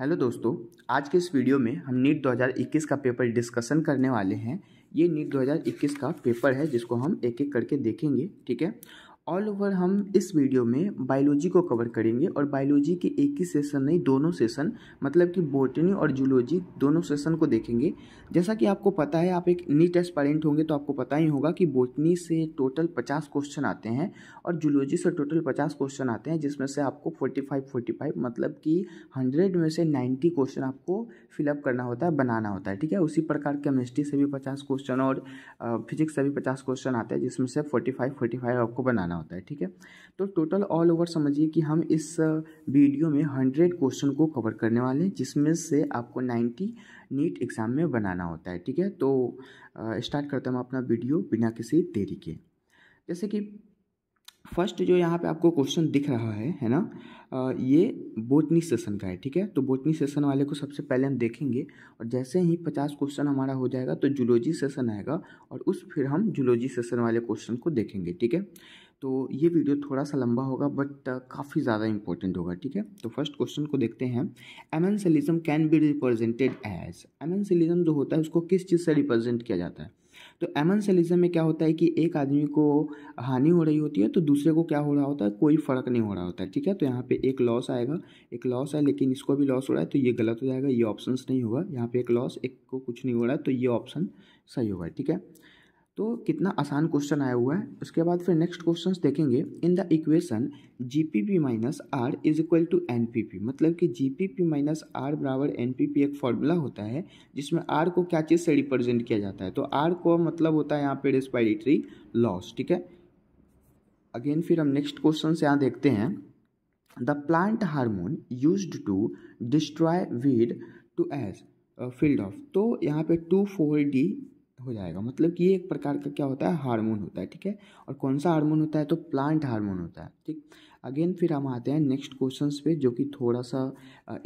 Hello दोस्तों आज के इस वीडियो में हम नीट 2021 का पेपर डिस्कशन करने वाले हैं ये नीट 2021 का पेपर है जिसको हम एक एक करके देखेंगे ठीक है ऑल ओवर हम इस वीडियो में बायोलॉजी को कवर करेंगे और बायोलॉजी के एक ही सेशन नहीं दोनों सेशन मतलब कि बोटनी और जूलॉजी दोनों सेशन को देखेंगे जैसा कि आपको पता है आप एक नीट एस्पायरेंट होंगे तो आपको पता ही होगा कि बोटनी से टोटल पचास क्वेश्चन आते हैं और जूलॉजी से टोटल पचास क्वेश्चन आते हैं जिसमें से आपको फोर्टी फाइव फोर्टी फाइव मतलब कि हंड्रेड में से नाइन्टी क्वेश्चन आपको फिलअप करना होता है बनाना होता है ठीक है उसी प्रकार केमिस्ट्री से भी पचास क्वेश्चन और फिजिक्स से भी पचास क्वेश्चन आते हैं जिसमें से फोर्टी फाइव फोर्टी फाइव आपको बनाना करना होता है ठीक है तो टोटल ऑल ओवर समझिए कि हम इस वीडियो में हंड्रेड क्वेश्चन को कवर करने वाले हैं जिसमें से आपको नाइन्टी नीट एग्ज़ाम में बनाना होता है ठीक है तो स्टार्ट करता हूँ अपना वीडियो बिना किसी देरी के जैसे कि फर्स्ट जो यहाँ पे आपको क्वेश्चन दिख रहा है है ना आ, ये बोटनी सेशन का है ठीक है तो बोटनी सेशन वाले को सबसे पहले हम देखेंगे और जैसे ही पचास क्वेश्चन हमारा हो जाएगा तो जूलॉजी सेशन आएगा और उस फिर हम जूलॉजी सेशन वाले क्वेश्चन को देखेंगे ठीक है तो ये वीडियो थोड़ा सा लंबा होगा बट uh, काफ़ी ज़्यादा इंपॉर्टेंट होगा ठीक है तो फर्स्ट क्वेश्चन को देखते हैं amensalism can be represented as amensalism जो होता है उसको किस चीज़ से रिप्रेजेंट किया जाता है तो एमेंसलिज्म में क्या होता है कि एक आदमी को हानि हो रही होती है तो दूसरे को क्या हो रहा होता है कोई फ़र्क नहीं हो रहा होता है ठीक है तो यहाँ पे एक लॉस आएगा एक लॉस है लेकिन इसको भी लॉस हो रहा है तो ये गलत हो जाएगा ये ऑप्शन नहीं होगा यहाँ पे एक लॉस एक को कुछ नहीं हो रहा है तो ये ऑप्शन सही होगा ठीक है तो कितना आसान क्वेश्चन आया हुआ है उसके बाद फिर नेक्स्ट क्वेश्चन देखेंगे in the equation G P P minus R is equal to N P P मतलब कि G P P minus R बराबर एन पी पी एक फॉर्मूला होता है जिसमें आर को क्या चीज़ से रिप्रेजेंट किया जाता है तो आर को मतलब होता है यहाँ पे रेस्पायरेटरी लॉस ठीक है अगेन फिर हम नेक्स्ट क्वेश्चन यहाँ देखते हैं the plant hormone used to destroy weed to as field of तो यहाँ पे टू फोर डी हो जाएगा मतलब कि ये एक प्रकार का क्या होता है हार्मोन होता है ठीक है और कौन सा हार्मोन होता है तो प्लांट हार्मोन होता है ठीक अगेन फिर हम आते हैं नेक्स्ट क्वेश्चन पे जो कि थोड़ा सा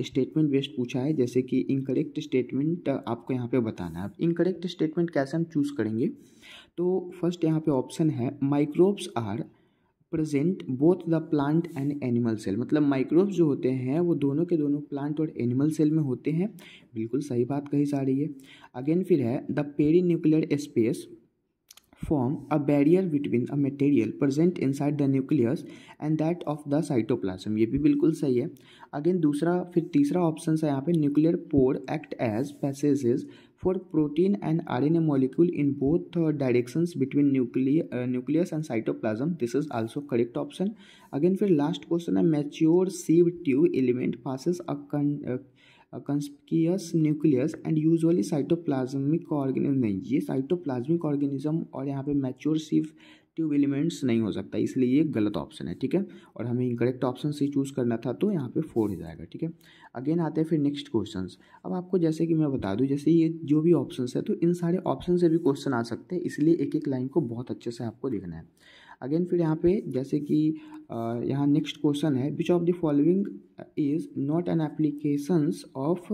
स्टेटमेंट बेस्ड पूछा है जैसे कि इनकरेक्ट स्टेटमेंट आपको यहाँ पे बताना है इनकरेक्ट स्टेटमेंट कैसे हम चूज़ करेंगे तो फर्स्ट यहाँ पे ऑप्शन है microbes are present both the plant and animal cell मतलब माइक्रोब्स जो होते हैं वो दोनों के दोनों प्लांट और एनिमल सेल में होते हैं बिल्कुल सही बात कही जा रही है अगेन फिर है the perinuclear space form a barrier between a material present inside the nucleus and that of the cytoplasm ये भी बिल्कुल सही है अगेन दूसरा फिर तीसरा ऑप्शन है यहाँ पे nuclear pore act as passages for protein and R N A molecule in both directions between nucleus and cytoplasm this is also correct option again फिर लास्ट क्वेश्चन है mature sieve tube element possesses a conspicuous nucleus and usually cytoplasmic organism नहीं ये cytoplasmic organism और यहाँ पे mature सिर्फ tube elements नहीं हो सकता इसलिए ये गलत ऑप्शन है ठीक है और हमें इनकरेक्ट ऑप्शन से चूज़ करना था तो यहाँ पे फोर हो जाएगा ठीक है अगेन आते हैं फिर नेक्स्ट क्वेश्चन अब आपको जैसे कि मैं बता दूँ जैसे ये जो भी ऑप्शन है तो इन सारे ऑप्शन से भी क्वेश्चन आ सकते हैं इसलिए एक एक लाइन को बहुत अच्छे से आपको देखना है अगेन फिर यहाँ पे जैसे कि यहाँ नेक्स्ट क्वेश्चन है which of the following is not an applications of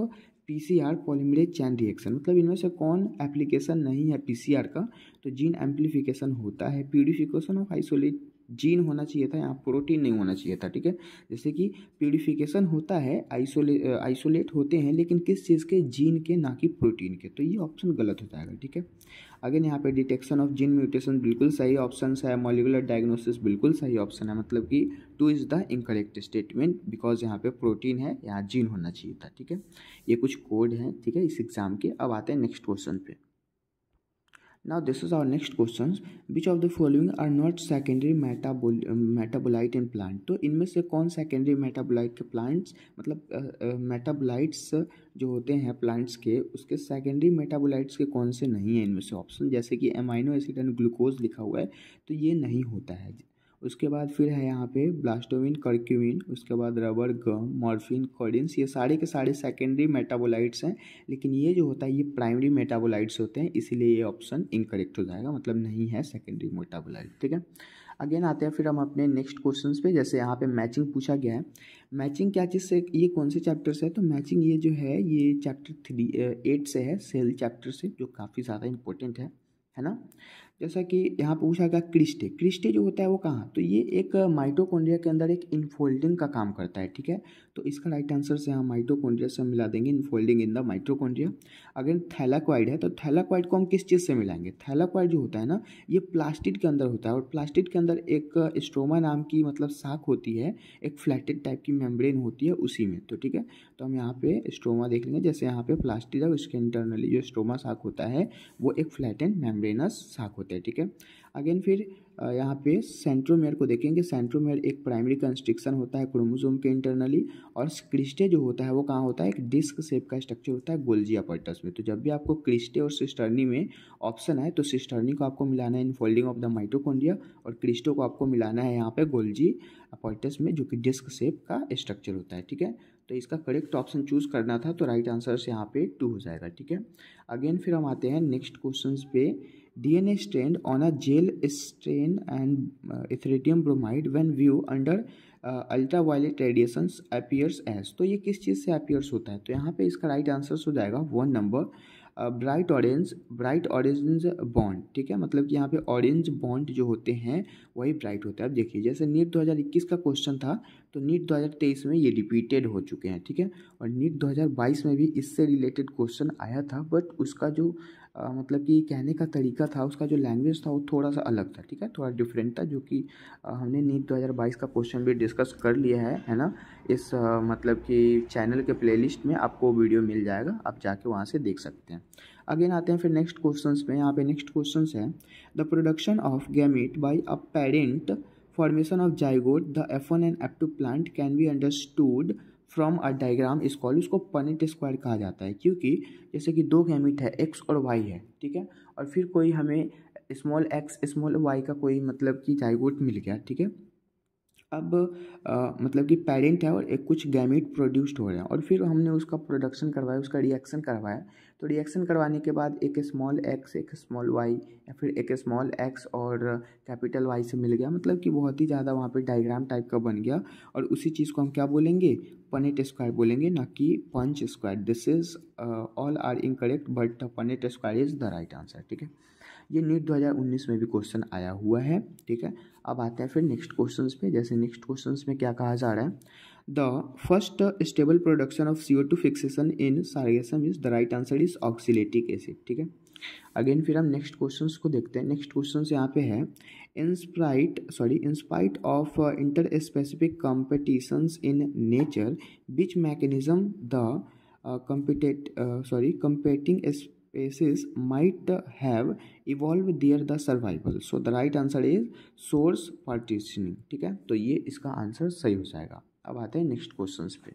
P C R polymerase chain reaction मतलब इनमें से कौन एप्लीकेशन नहीं है पी सी आर का तो जीन एम्पलीफिकेशन होता है प्यूरिफिकेशन ऑफ आइसोलेट जीन होना चाहिए था यहाँ प्रोटीन नहीं होना चाहिए था ठीक है जैसे कि प्योरीफिकेशन होता है आइसोले आइसोलेट होते हैं लेकिन किस चीज़ के जीन के ना कि प्रोटीन के तो ये ऑप्शन गलत हो जाएगा ठीक है अगेन यहाँ पे डिटेक्शन ऑफ जीन म्यूटेशन बिल्कुल सही ऑप्शन है मॉलिकुलर डायग्नोसिस बिल्कुल सही ऑप्शन है मतलब कि two is the incorrect statement because यहाँ पर प्रोटीन है यहाँ जीन होना चाहिए था ठीक है ये कुछ कोड हैं ठीक है इस एग्ज़ाम के अब आते हैं नेक्स्ट क्वेश्चन पर Now this is our next questions. Which of the following are not secondary metabol metabolite in plant? तो इनमें से कौन secondary metabolite के plants मतलब metabolites जो होते हैं प्लांट्स के उसके सेकेंडरी मेटाबोलाइट्स के कौन से नहीं हैं इनमें से ऑप्शन जैसे कि एमाइनो एसिड एंड ग्लूकोज लिखा हुआ है तो ये नहीं होता है उसके बाद फिर है यहाँ पे ब्लास्टोविन कर्क्यूमिन उसके बाद रबर गम मॉर्फिन कॉडिन्स ये सारे के सारे सेकेंडरी मेटाबोलाइट्स हैं लेकिन ये जो होता है ये प्राइमरी मेटाबोलाइट्स होते हैं इसीलिए ये ऑप्शन इनकरेक्ट हो जाएगा मतलब नहीं है सेकेंडरी मेटाबोलाइट ठीक है अगेन आते हैं फिर हम अपने नेक्स्ट क्वेश्चन पे जैसे यहाँ पे मैचिंग पूछा गया है मैचिंग क्या चीज़ से ये कौन से चैप्टर से है तो मैचिंग ये जो है ये चैप्टर थ्री एट से है सेल चैप्टर से जो काफ़ी ज़्यादा इंपॉर्टेंट है है ना जैसा कि यहाँ पूछा गया क्रिस्टे क्रिस्टे जो होता है वो कहाँ तो ये एक माइटोकॉन्ड्रिया के अंदर एक इनफोल्डिंग का काम करता है ठीक है तो इसका राइट आंसर से हम माइट्रोकोन्ड्रिया से मिला देंगे infolding in the mitochondria अगर थैलाक्वाइड है तो थैलाक्वाइड को हम किस चीज़ से मिलाएंगे थैलाक्वाइड जो होता है ना ये प्लास्टिक के अंदर होता है और प्लास्टिक के अंदर एक स्ट्रोमा uh, नाम की मतलब साख होती है एक फ्लैटेड टाइप की मेम्ब्रेन होती है उसी में तो ठीक है तो हम यहाँ पे स्ट्रोमा देख लेंगे जैसे यहाँ पे प्लास्टिक है उसके इंटरनली जो स्ट्रोमा साख होता है वो एक फ्लैटेड मेम्ब्रेनस साख होता है ठीक है अगेन फिर यहाँ पे सेंट्रोमेयर को देखेंगे सेंट्रोमेयर एक प्राइमरी कंस्ट्रिक्शन होता है क्रोमोसोम के इंटरनली और क्रिस्टे जो होता है वो कहाँ होता है एक डिस्क शेप का स्ट्रक्चर होता है गोल्जी अपर्टस में तो जब भी आपको क्रिस्टे और सिस्टर्नी में ऑप्शन आए तो सिस्टर्नी को आपको मिलाना है infolding of the mitochondria और क्रिस्टो को आपको मिलाना है यहाँ पर गोल्जी अपर्टस में जो कि डिस्क शेप का स्ट्रक्चर होता है ठीक है तो इसका करेक्ट ऑप्शन चूज करना था तो राइट आंसर यहाँ पे टू हो जाएगा ठीक है अगेन फिर हम आते हैं नेक्स्ट क्वेश्चन पे DNA stained on a gel stain and uh, bromide bromide view under ultraviolet radiation appears as तो ये किस चीज़ से अपियर्स होता है तो यहाँ पे इसका राइट आंसर हो जाएगा one number bright orange bright orange bond ठीक है मतलब कि यहाँ पे ऑरेंज बॉन्ड जो होते हैं वही ब्राइट होते हैं अब देखिए जैसे नीट 2021 का क्वेश्चन था तो नीट 2023 में ये रिपीटेड हो चुके हैं ठीक है और नीट 2022 में भी इससे रिलेटेड क्वेश्चन आया था बट उसका जो आ, मतलब कि कहने का तरीका था उसका जो लैंग्वेज था वो थोड़ा सा अलग था ठीक है थोड़ा डिफरेंट था जो कि हमने नीट 2022 का क्वेश्चन भी डिस्कस कर लिया है है ना इस आ, मतलब कि चैनल के प्लेलिस्ट में आपको वीडियो मिल जाएगा आप जाके वहाँ से देख सकते हैं अगेन आते हैं फिर नेक्स्ट क्वेश्चन में यहाँ पे नेक्स्ट क्वेश्चन है the production of gamete by a parent formation of zygote the F and F two plant can be understood from a diagram is call इसको पनिट स्क्वायर कहा जाता है क्योंकि जैसे कि दो गैमिट है एक्स और वाई है ठीक है और फिर कोई हमें स्मॉल एक्स स्मॉल वाई का कोई मतलब कि जाइगोट मिल गया ठीक है अब आ, मतलब कि पेरेंट है और एक कुछ गैमिट प्रोड्यूस्ड हो रहा है और फिर हमने उसका प्रोडक्शन करवाया उसका रिएक्शन करवाया तो रिएक्शन करवाने के बाद एक स्मॉल एक्स एक स्मॉल वाई या फिर एक स्मॉल एक्स और कैपिटल वाई से मिल गया मतलब कि बहुत ही ज़्यादा वहाँ पे डायग्राम टाइप का बन गया और उसी चीज़ को हम क्या बोलेंगे पनेट स्क्वायर बोलेंगे ना कि punch square this is all are incorrect but Punnett square is the right answer ठीक है ये नीट 2019 में भी क्वेश्चन आया हुआ है ठीक है अब आते हैं फिर नेक्स्ट क्वेश्चंस पे जैसे नेक्स्ट क्वेश्चंस में क्या कहा जा रहा है the first stable production of CO two fixation in सारियासम is the right answer is oxaloacetic acid ठीक है अगेन फिर हम नेक्स्ट क्वेश्चन को देखते हैं नेक्स्ट क्वेश्चन यहाँ पे है in spite sorry in spite of interspecific competition in nature which mechanism the compete sorry competing species might have evolve their the survival so the right answer is source partitioning ठीक है तो ये इसका answer सही हो जाएगा अब आते हैं नेक्स्ट क्वेश्चन पे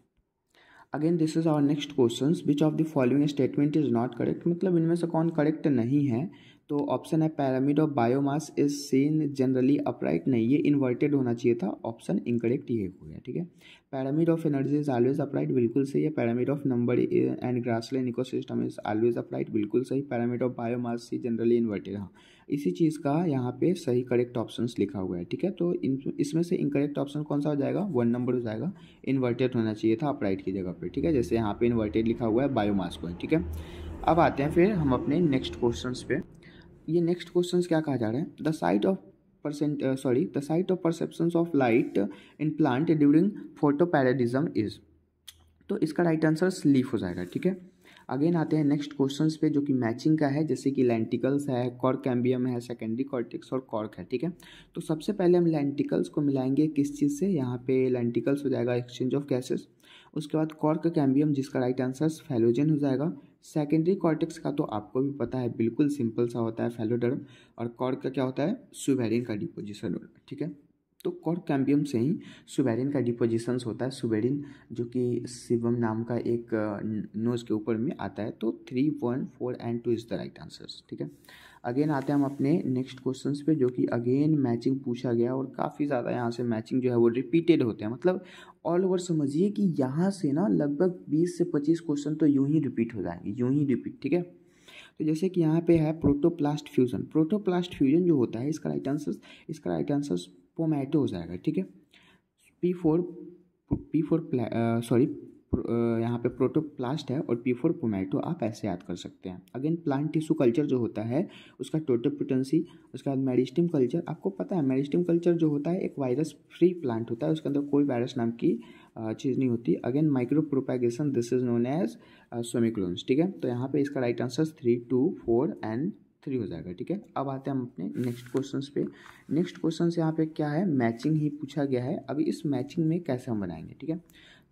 again this is our next question which of the following statement is not correct मतलब इनमें से कौन करेक्ट नहीं है तो ऑप्शन है pyramid of biomass is seen generally upright नहीं ये इन्वर्टेड होना चाहिए था ऑप्शन इनकरेक्ट ये हो गया ठीक है pyramid of energy is always upright बिल्कुल सही है pyramid of number and grassland ecosystem is always upright बिल्कुल सही pyramid of biomass generally inverted हाँ इसी चीज़ का यहाँ पे सही करेक्ट ऑप्शन लिखा हुआ है ठीक है तो इसमें से इनकरेक्ट ऑप्शन कौन सा हो जाएगा वन नंबर हो जाएगा इन्वर्टेड होना चाहिए था अपराइट की जगह पे ठीक है जैसे यहाँ पे इन्वर्टेड लिखा हुआ है बायोमास को ठीक है अब आते हैं फिर हम अपने नेक्स्ट क्वेश्चन पे ये नेक्स्ट क्वेश्चन क्या कहा जा रहा है the site of percent sorry the site of perception of light in plant during photo is तो इसका राइट आंसर स्लीफ हो जाएगा ठीक है अगेन आते हैं नेक्स्ट क्वेश्चन पे जो कि मैचिंग का है जैसे कि लेंटिकल्स है कॉर कैम्बियम है सेकेंडरी कॉर्टिक्स और कॉर्क है ठीक है तो सबसे पहले हम लेंटिकल्स को मिलाएंगे किस चीज़ से यहाँ पे लेंटिकल्स हो जाएगा एक्सचेंज ऑफ गैसेस उसके बाद कॉर्क कैम्बियम जिसका राइट आंसर फेलोजन हो जाएगा सेकेंडरी कॉर्टिक्स का तो आपको भी पता है बिल्कुल सिंपल सा होता है फेलोडर्म और कॉर्क का क्या होता है सुवेरिन का डिपोजिशन ठीक है तो कॉर्क कैम्बियम से ही सुबेरिन का डिपोजिशंस होता है सुबेरिन जो कि शिवम नाम का एक नोज के ऊपर में आता है तो three one four and two is the right answers ठीक है अगेन आते हैं हम अपने नेक्स्ट क्वेश्चन पे जो कि अगेन मैचिंग पूछा गया और काफ़ी ज़्यादा यहाँ से मैचिंग जो है वो रिपीटेड होते हैं मतलब ऑल ओवर समझिए कि यहाँ से ना लगभग बीस से पच्चीस क्वेश्चन तो यूँ ही रिपीट हो जाएंगे यूँ ही रिपीट ठीक है तो जैसे कि यहाँ पे है प्रोटोप्लास्ट फ्यूजन प्रोटोप्लास्ट फ्यूजन जो होता है इसका राइट आंसर इसका राइट आंसर पोमैटो हो जाएगा ठीक है P four P four sorry यहाँ पे प्रोटोप्लास्ट है और पी फोर पोमैटो आप ऐसे याद कर सकते हैं अगेन प्लांट टिश्यू कल्चर जो होता है उसका टोटोपुटेंसी उसके बाद मेरिस्टिम कल्चर आपको पता है मेरिस्टिम कल्चर जो होता है एक वायरस फ्री प्लांट होता है उसके अंदर कोई वायरस नाम की चीज़ नहीं होती again micropropagation this is known as somaclones ठीक है तो यहाँ पे इसका right answer three two four and three हो जाएगा ठीक है अब आते हैं हम अपने नेक्स्ट क्वेश्चन पे नेक्स्ट क्वेश्चन यहाँ पे क्या है मैचिंग ही पूछा गया है अभी इस मैचिंग में कैसे हम बनाएंगे ठीक है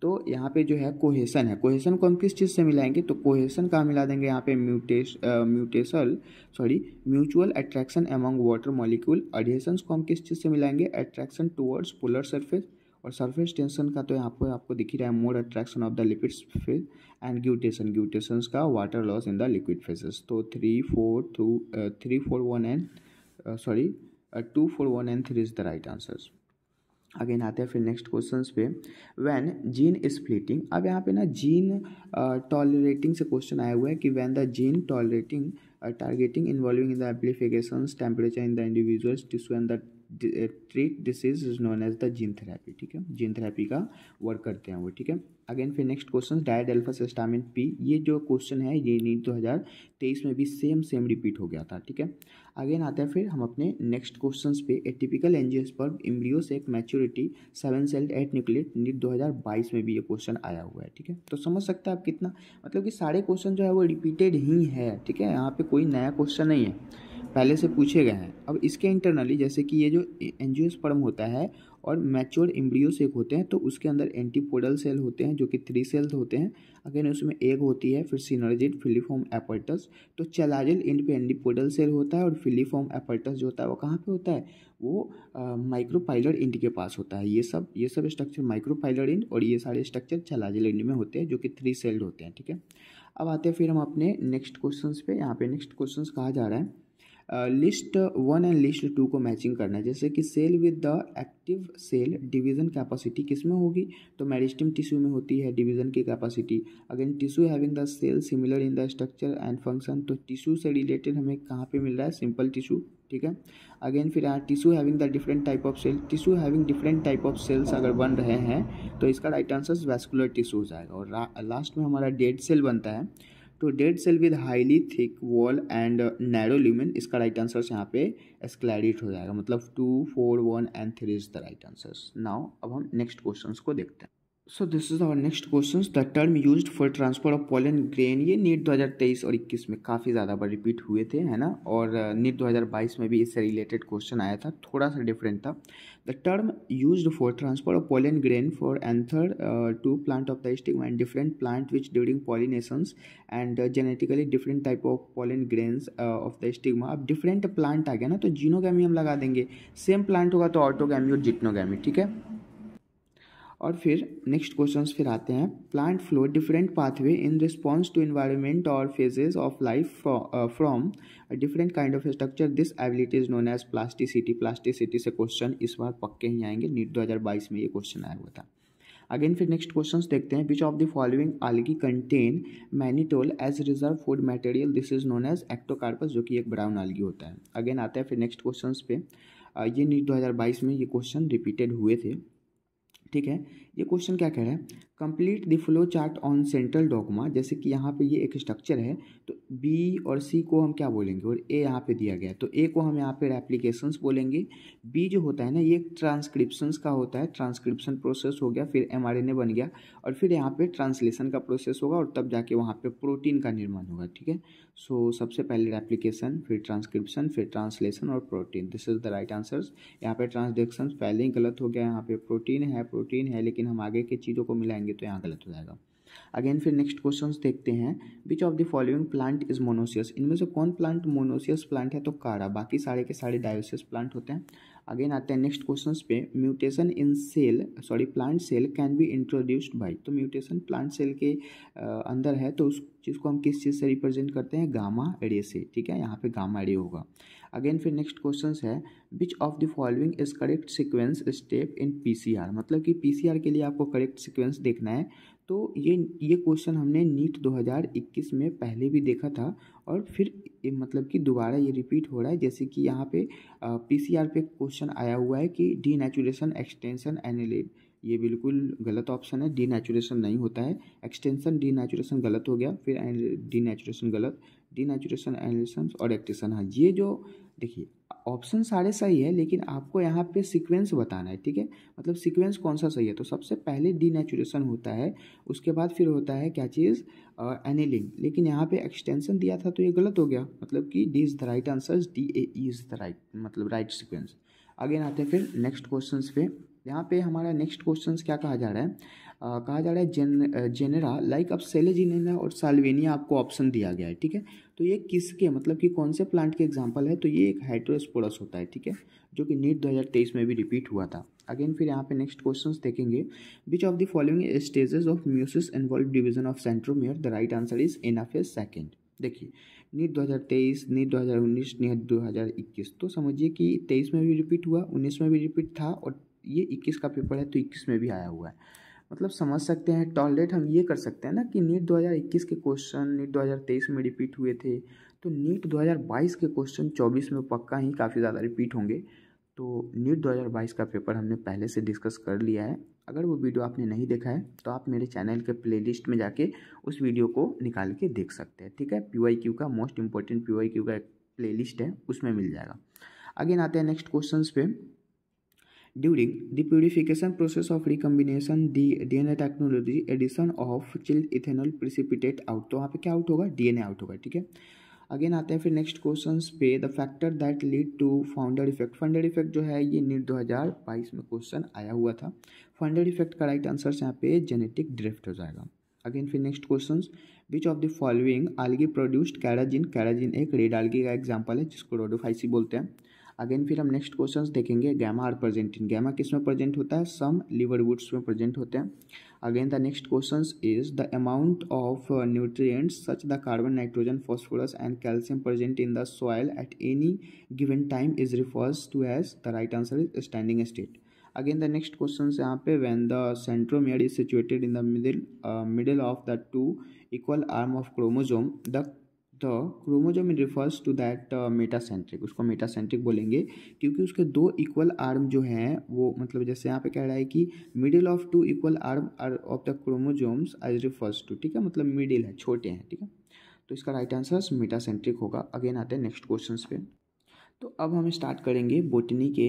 तो यहाँ पे जो है कोहेसन है कोहेसन को हम किस चीज़ से मिलाएंगे तो कोहेसन कहाँ मिला देंगे यहाँ पे mutual mutual sorry mutual attraction among water molecule adhesion को हम किस चीज़ से मिलाएंगे अट्रैक्शन टूवर्ड्स पोलर सरफेस और सरफेस टेंशन का तो यहाँ पर आपको दिख ही रहा है more attraction of the liquid phase and guttation guttation का water loss in the liquid phases तो three four two three four one and sorry two four one and three is the right answers again आते हैं फिर next question पे when gene splitting अब यहाँ पे ना जीन टॉलरेटिंग uh, से क्वेश्चन आया हुआ है कि when the gene tolerating targeting involving in the amplification temperature in the individuals tissue and the treat disease is known as the gene therapy ठीक है जीन थेरेपी का वर्क करते हैं वो ठीक है अगेन फिर नेक्स्ट क्वेश्चन डायड एल्फा सिस्टामिन पी ये जो क्वेश्चन है ये नीट दो हज़ार तेईस में भी सेम सेम रिपीट हो गया था ठीक है अगेन आता है फिर हम अपने नेक्स्ट क्वेश्चन पे ए टिपिकल एनजियोस्पर्म इम्ब्रियो एक maturity seven celled eight nucleate NEET दो हज़ार बाईस में भी ये क्वेश्चन आया हुआ है ठीक है तो समझ सकते हैं आप कितना मतलब कि सारे क्वेश्चन जो है वो रिपीटेड ही है ठीक है यहाँ पर कोई नया क्वेश्चन नहीं है पहले से पूछे गए हैं अब इसके इंटरनली जैसे कि ये जो स्पर्म होता है और मैच्योर एम्ब्रियो एक होते हैं तो उसके अंदर एंटीपोडल सेल होते हैं जो कि थ्री सेल्स होते हैं अगेन उसमें एक होती है फिर सिनर्जिड फिलीफॉर्म एपर्टस तो चलाजिल इंड पे एंटीपोडल सेल होता है और फिलीफॉर्म एपर्टस जो होता है वो कहाँ पर होता है वो माइक्रोपाइलर इंड के पास होता है ये सब ये सब स्ट्रक्चर माइक्रोपाइलर इंड और ये सारे स्ट्रक्चर चलाजिल इंड में होते हैं जो कि थ्री सेल्ड होते हैं ठीक है अब आते हैं फिर हम अपने नेक्स्ट क्वेश्चन पे यहाँ पे नेक्स्ट क्वेश्चन कहा जा रहा है list one and list two को मैचिंग करना है जैसे कि cell with the active cell division capacity किस में होगी तो मेरिस्टम टिश्यू में होती है डिवीजन की capacity again tissue having the cell similar in the structure and function तो टिश्यू से रिलेटेड हमें कहाँ पे मिल रहा है सिंपल टिश्यू ठीक है अगेन फिर यहाँ tissue having the different type of cell tissue having different type of cells अगर बन रहे हैं तो इसका राइट आंसर वेस्कुलर टिश्यूज आएगा और लास्ट में हमारा डेड सेल बनता है तो dead cell with highly thick wall and narrow lumen इसका राइट आंसर यहाँ पे एस्क्लाइडिट हो जाएगा मतलब two four one and three is the right answer now अब हम नेक्स्ट क्वेश्चन को देखते हैं so this is our next question the term use for transfer of pollen grain ये नीट 2023 और 21 में काफ़ी ज़्यादा बार रिपीट हुए थे है ना और नीट uh, 2022 में भी इससे रिलेटेड क्वेश्चन आया था थोड़ा सा डिफरेंट था The term used for transport of pollen grain for anther uh, to plant of the stigma and different plant which during pollinations and uh, genetically different type of pollen grains uh, of the stigma अब different plant आ गया ना तो xenogamy हम लगा देंगे same plant होगा तो autogamy और जिटनोगैमी ठीक है और फिर नेक्स्ट क्वेश्चन फिर आते हैं plant follow different pathway in response to environment और phases of life from different kind of structure this ability is known as plasticity plasticity से क्वेश्चन इस बार पक्के ही आएंगे नीट 2022 में ये क्वेश्चन आया हुआ था अगेन फिर नेक्स्ट क्वेश्चन देखते हैं which of the following algae contain mannitol as reserve food material this is known as Ectocarpus जो कि एक ब्राउन आलगी होता है अगेन आता है फिर नेक्स्ट क्वेश्चन पे uh, ये नीट 2022 में ये क्वेश्चन रिपीटेड हुए थे ठीक है ये क्वेश्चन क्या कह रहा है complete the flow chart on central dogma जैसे कि यहाँ पे ये एक स्ट्रक्चर है तो बी और सी को हम क्या बोलेंगे और ए यहाँ पे दिया गया है तो ए को हम यहाँ पे एप्लीकेशंस बोलेंगे बी जो होता है ना ये ट्रांसक्रिप्शंस का होता है ट्रांसक्रिप्शन प्रोसेस हो गया फिर एम बन गया और फिर यहाँ पे ट्रांसलेशन का प्रोसेस होगा और तब जाके वहाँ पर प्रोटीन का निर्माण होगा ठीक है सो सबसे पहले एप्लीकेशन फिर ट्रांसक्रिप्शन फिर ट्रांसलेशन और protein this is the right answers यहाँ पे ट्रांसलेक्शन पहले ही गलत हो गया यहाँ पे प्रोटीन है प्रोटीन है लेकिन हम आगे के चीज़ों को मिलाएंगे तो यहाँ गलत हो जाएगा अगेन फिर नेक्स्ट क्वेश्चन देखते हैं which of the following plant is monoecious इनमें से कौन प्लांट मोनोसियस प्लांट है तो कारा बाकी सारे के सारे डायोसियस प्लांट होते हैं अगेन आते हैं नेक्स्ट क्वेश्चन पे mutation in cell sorry plant cell can be introduced by तो म्यूटेशन प्लांट सेल के अंदर है तो उस चीज़ को हम किस चीज़ से रिप्रेजेंट करते हैं गामा एडे से ठीक है यहाँ पे गामा एडे होगा अगेन फिर नेक्स्ट क्वेश्चन है which of the following is correct sequence step in P मतलब कि पी के लिए आपको करेक्ट सिक्वेंस देखना है तो ये ये क्वेश्चन हमने नीट 2021 में पहले भी देखा था और फिर ये मतलब कि दोबारा ये रिपीट हो रहा है जैसे कि यहाँ पे पीसीआर पे क्वेश्चन आया हुआ है कि डी नेचुरेशन एक्सटेंशन एनिलेड ये बिल्कुल गलत ऑप्शन है डी नेचुरेशन नहीं होता है एक्सटेंशन डी नेचुरेशन गलत हो गया फिर डी नेचुरेशन गलत डी नेचुरेशन एनिलेशन और एक्टेशन हाँ ये जो देखिए ऑप्शन सारे सही है लेकिन आपको यहाँ पे सीक्वेंस बताना है ठीक है मतलब सीक्वेंस कौन सा सही है तो सबसे पहले डीनेचुरेशन होता है उसके बाद फिर होता है क्या चीज़ एनिलिंग लेकिन यहाँ पे एक्सटेंशन दिया था तो ये गलत हो गया मतलब कि D is the right answer D A is the right मतलब राइट सिक्वेंस अगेन आते हैं फिर नेक्स्ट क्वेश्चन पे यहाँ पे हमारा नेक्स्ट क्वेश्चन क्या कहा जा रहा है कहा जा रहा है जेन जेनेरा लाइक अब सेलेजिनेरा और साल्वेनिया आपको ऑप्शन दिया गया है ठीक है तो ये किसके मतलब कि कौन से प्लांट के एग्जाम्पल है तो ये एक हाइड्रोस्पोरस होता है ठीक है जो कि नीट 2023 में भी रिपीट हुआ था अगेन फिर यहाँ पे नेक्स्ट क्वेश्चंस देखेंगे which of the following stages of meiosis involve division of centromere the right answer is anaphase second देखिए नीट 2023 नीट 2019 नीट 2021 तो समझिए कि 23 में भी रिपीट हुआ 19 में भी रिपीट था और ये 21 का पेपर है तो 21 में भी आया हुआ है मतलब समझ सकते हैं टॉलरेट हम ये कर सकते हैं ना कि नीट 2021 के क्वेश्चन नीट 2023 में रिपीट हुए थे तो नीट 2022 के क्वेश्चन 24 में पक्का ही काफ़ी ज़्यादा रिपीट होंगे तो नीट 2022 का पेपर हमने पहले से डिस्कस कर लिया है अगर वो वीडियो आपने नहीं देखा है तो आप मेरे चैनल के प्ले में जाके उस वीडियो को निकाल के देख सकते हैं ठीक है पी का मोस्ट इंपॉर्टेंट पी का एक है उसमें मिल जाएगा अगेन आते हैं नेक्स्ट क्वेश्चन पे During the purification process of recombination, the DNA technology addition of chilled ethanol precipitate out तो वहाँ पे क्या आउट होगा डीएनए आउट होगा ठीक है अगेन आते हैं फिर नेक्स्ट क्वेश्चन पे the factor that lead to founder effect founder effect जो है ये नीट 2022 में क्वेश्चन आया हुआ था फाउंडर इफेक्ट का राइट आंसर यहाँ पे जेनेटिक ड्रिफ्ट हो जाएगा अगेन फिर next question which of the following algae produced carrageen carrageen एक रेड आलगी का एग्जाम्पल है जिसको रोडोफाइसी बोलते हैं अगेन फिर हम नेक्स्ट क्वेश्चन देखेंगे gemma are present in gemma किस में प्रेजेंट होता है सम लिवर वुड्स में प्रेजेंट होते हैं again the next question is the amount of nutrients such the carbon nitrogen phosphorus and calcium present in the soil at any given time is refers to as the right answer is standing state again the next question यहाँ पे when the centromere is situated in the middle middle of the two equal arm of chromosome the the chromosome refers to that metacentric उसको metacentric बोलेंगे क्योंकि उसके दो equal arm जो हैं वो मतलब जैसे यहाँ पे कह रहा है कि middle of two equal arm are of the chromosomes as refers to ठीक है मतलब मिडिल है छोटे हैं ठीक है तो इसका राइट आंसर मेटासेंट्रिक होगा अगेन आते हैं नेक्स्ट क्वेश्चन पे तो अब हम स्टार्ट करेंगे बोटनी के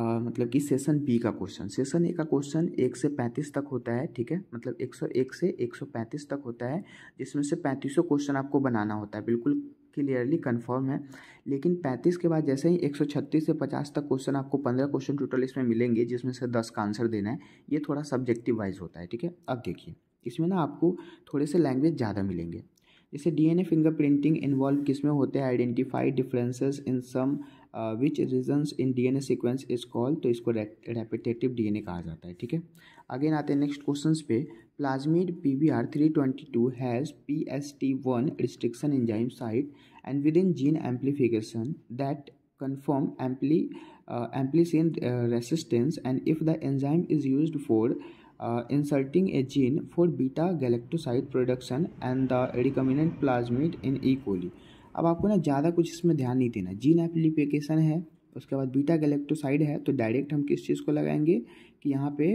आ, मतलब कि सेशन बी का क्वेश्चन सेशन ए का क्वेश्चन एक से पैंतीस तक होता है ठीक है मतलब एक सौ एक से एक सौ पैंतीस तक होता है जिसमें से पैंतीसों क्वेश्चन आपको बनाना होता है बिल्कुल क्लियरली कंफर्म है लेकिन पैंतीस के बाद जैसे ही एक सौ छत्तीस से पचास तक क्वेश्चन आपको पंद्रह क्वेश्चन टोटल इसमें मिलेंगे जिसमें से दस का आंसर देना है ये थोड़ा सब्जेक्टिव वाइज होता है ठीक है अब देखिए इसमें ना आपको थोड़े से लैंग्वेज ज़्यादा मिलेंगे जैसे डीएनए फिंगरप्रिंटिंग इन्वॉल्व किस में होते हैं identify differences in some which region in DNA sequence is call तो इसको रेपिटेटिव डीएनए कहा जाता है ठीक है अगेन आते हैं नेक्स्ट क्वेश्चन पे plasmid P V R three twenty two has P S T one restriction enzyme site and within gene amplification that confirm ampli ampicillin resistance and if the enzyme is use for uh, inserting a gene for beta galactoside production and the recombinant plasmid in E. coli अब आपको ना ज़्यादा कुछ इसमें ध्यान नहीं देना gene application है उसके बाद बीटा गैलेक्टोसाइड है तो डायरेक्ट हम किस चीज़ को लगाएंगे कि यहाँ पे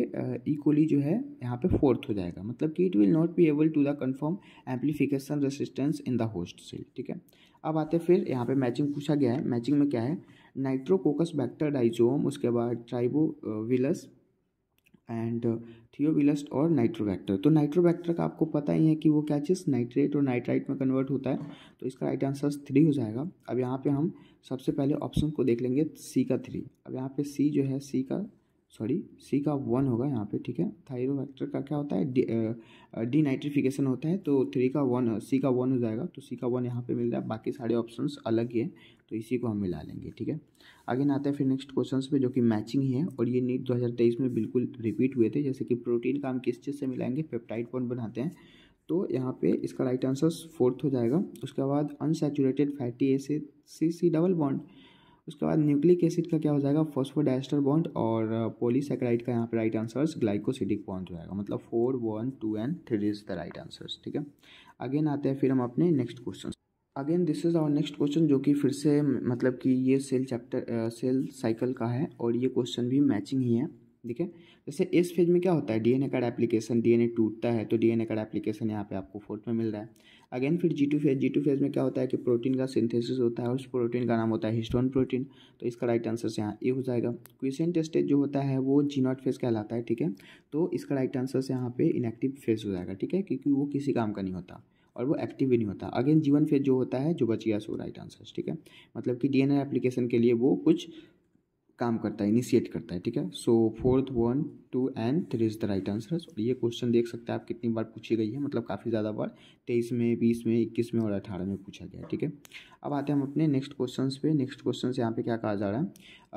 इकोली uh, e. जो है यहाँ पे फोर्थ हो जाएगा मतलब कि it will not be able to the confirm amplification resistance in the host cell ठीक है अब आते फिर यहाँ पे मैचिंग पूछा गया है मैचिंग में क्या है नाइट्रोकोकस बैक्टर डाइजोम उसके बाद ट्राइबोविलस एंड थियोविलस्ट और नाइट्रोबैक्टर तो नाइट्रोबैक्टर का आपको पता ही है कि वो क्या चीज़ नाइट्रेट और नाइट्राइट में कन्वर्ट होता है तो इसका राइट आंसर थ्री हो जाएगा अब यहाँ पे हम सबसे पहले ऑप्शन को देख लेंगे सी का थ्री अब यहाँ पे सी जो है सी का सॉरी सी का वन होगा यहाँ पे ठीक है थायरो वैक्टर का क्या होता है डी नाइट्रिफिकेशन होता है तो थ्री का वन सी का वन हो जाएगा तो सी का वन यहाँ पे मिल रहा है बाकी सारे ऑप्शंस अलग ही है तो इसी को हम मिला लेंगे ठीक है आगे ना आते हैं फिर नेक्स्ट क्वेश्चन पे जो कि मैचिंग ही है और ये नीट दो में बिल्कुल रिपीट हुए थे जैसे कि प्रोटीन का हम किस चीज़ से मिलाएंगे पेप्टाइड बॉन्ड बनाते हैं तो यहाँ पे इसका राइट आंसर फोर्थ हो जाएगा उसके बाद unsaturated fatty acid C C double bond उसके बाद न्यूक्लिक एसिड का क्या हो जाएगा फॉस्फोडाइस्टर बॉन्ड और पोलीसेक्राइड का यहाँ पर राइट आंसर्स ग्लाइकोसिडिक बॉन्ड हो जाएगा मतलब four one two and three is the right answers ठीक है अगेन आते हैं फिर हम अपने next question again this is our next question जो कि फिर से मतलब कि ये सेल चैप्टर सेल साइकिल का है और ये क्वेश्चन भी मैचिंग ही है ठीक है जैसे इस फेज में क्या होता है D N A card application D N A टूटता है तो D N A card application यहाँ पे आपको फोर्थ में मिल रहा है अगेन फिर G two phase G two phase में क्या होता है कि प्रोटीन का सिंथेसिस होता है और उस प्रोटीन का नाम होता है हिस्टोन प्रोटीन तो इसका राइट आंसर यहाँ ए हो जाएगा क्वेश्चन टेस्टेज जो होता है वो जी नॉट फेज कहलाता है ठीक है तो इसका राइट आंसर यहाँ पे इनएक्टिव फेज हो जाएगा ठीक है क्योंकि वो किसी काम का नहीं होता और वो एक्टिव भी नहीं होता अगेन जीवन फेज जो होता है जो बच गया सो राइट आंसर ठीक है मतलब कि डीएनए एप्लीकेशन के लिए वो कुछ काम करता है इनिशिएट करता है ठीक है so fourth one two and three is the right answer और ये क्वेश्चन देख सकते हैं आप कितनी बार पूछी गई है मतलब काफ़ी ज़्यादा बार तेईस में बीस में इक्कीस में और अठारह में पूछा गया है ठीक है अब आते हैं हम अपने नेक्स्ट क्वेश्चन पे नेक्स्ट क्वेश्चन यहाँ पे क्या कहा जा रहा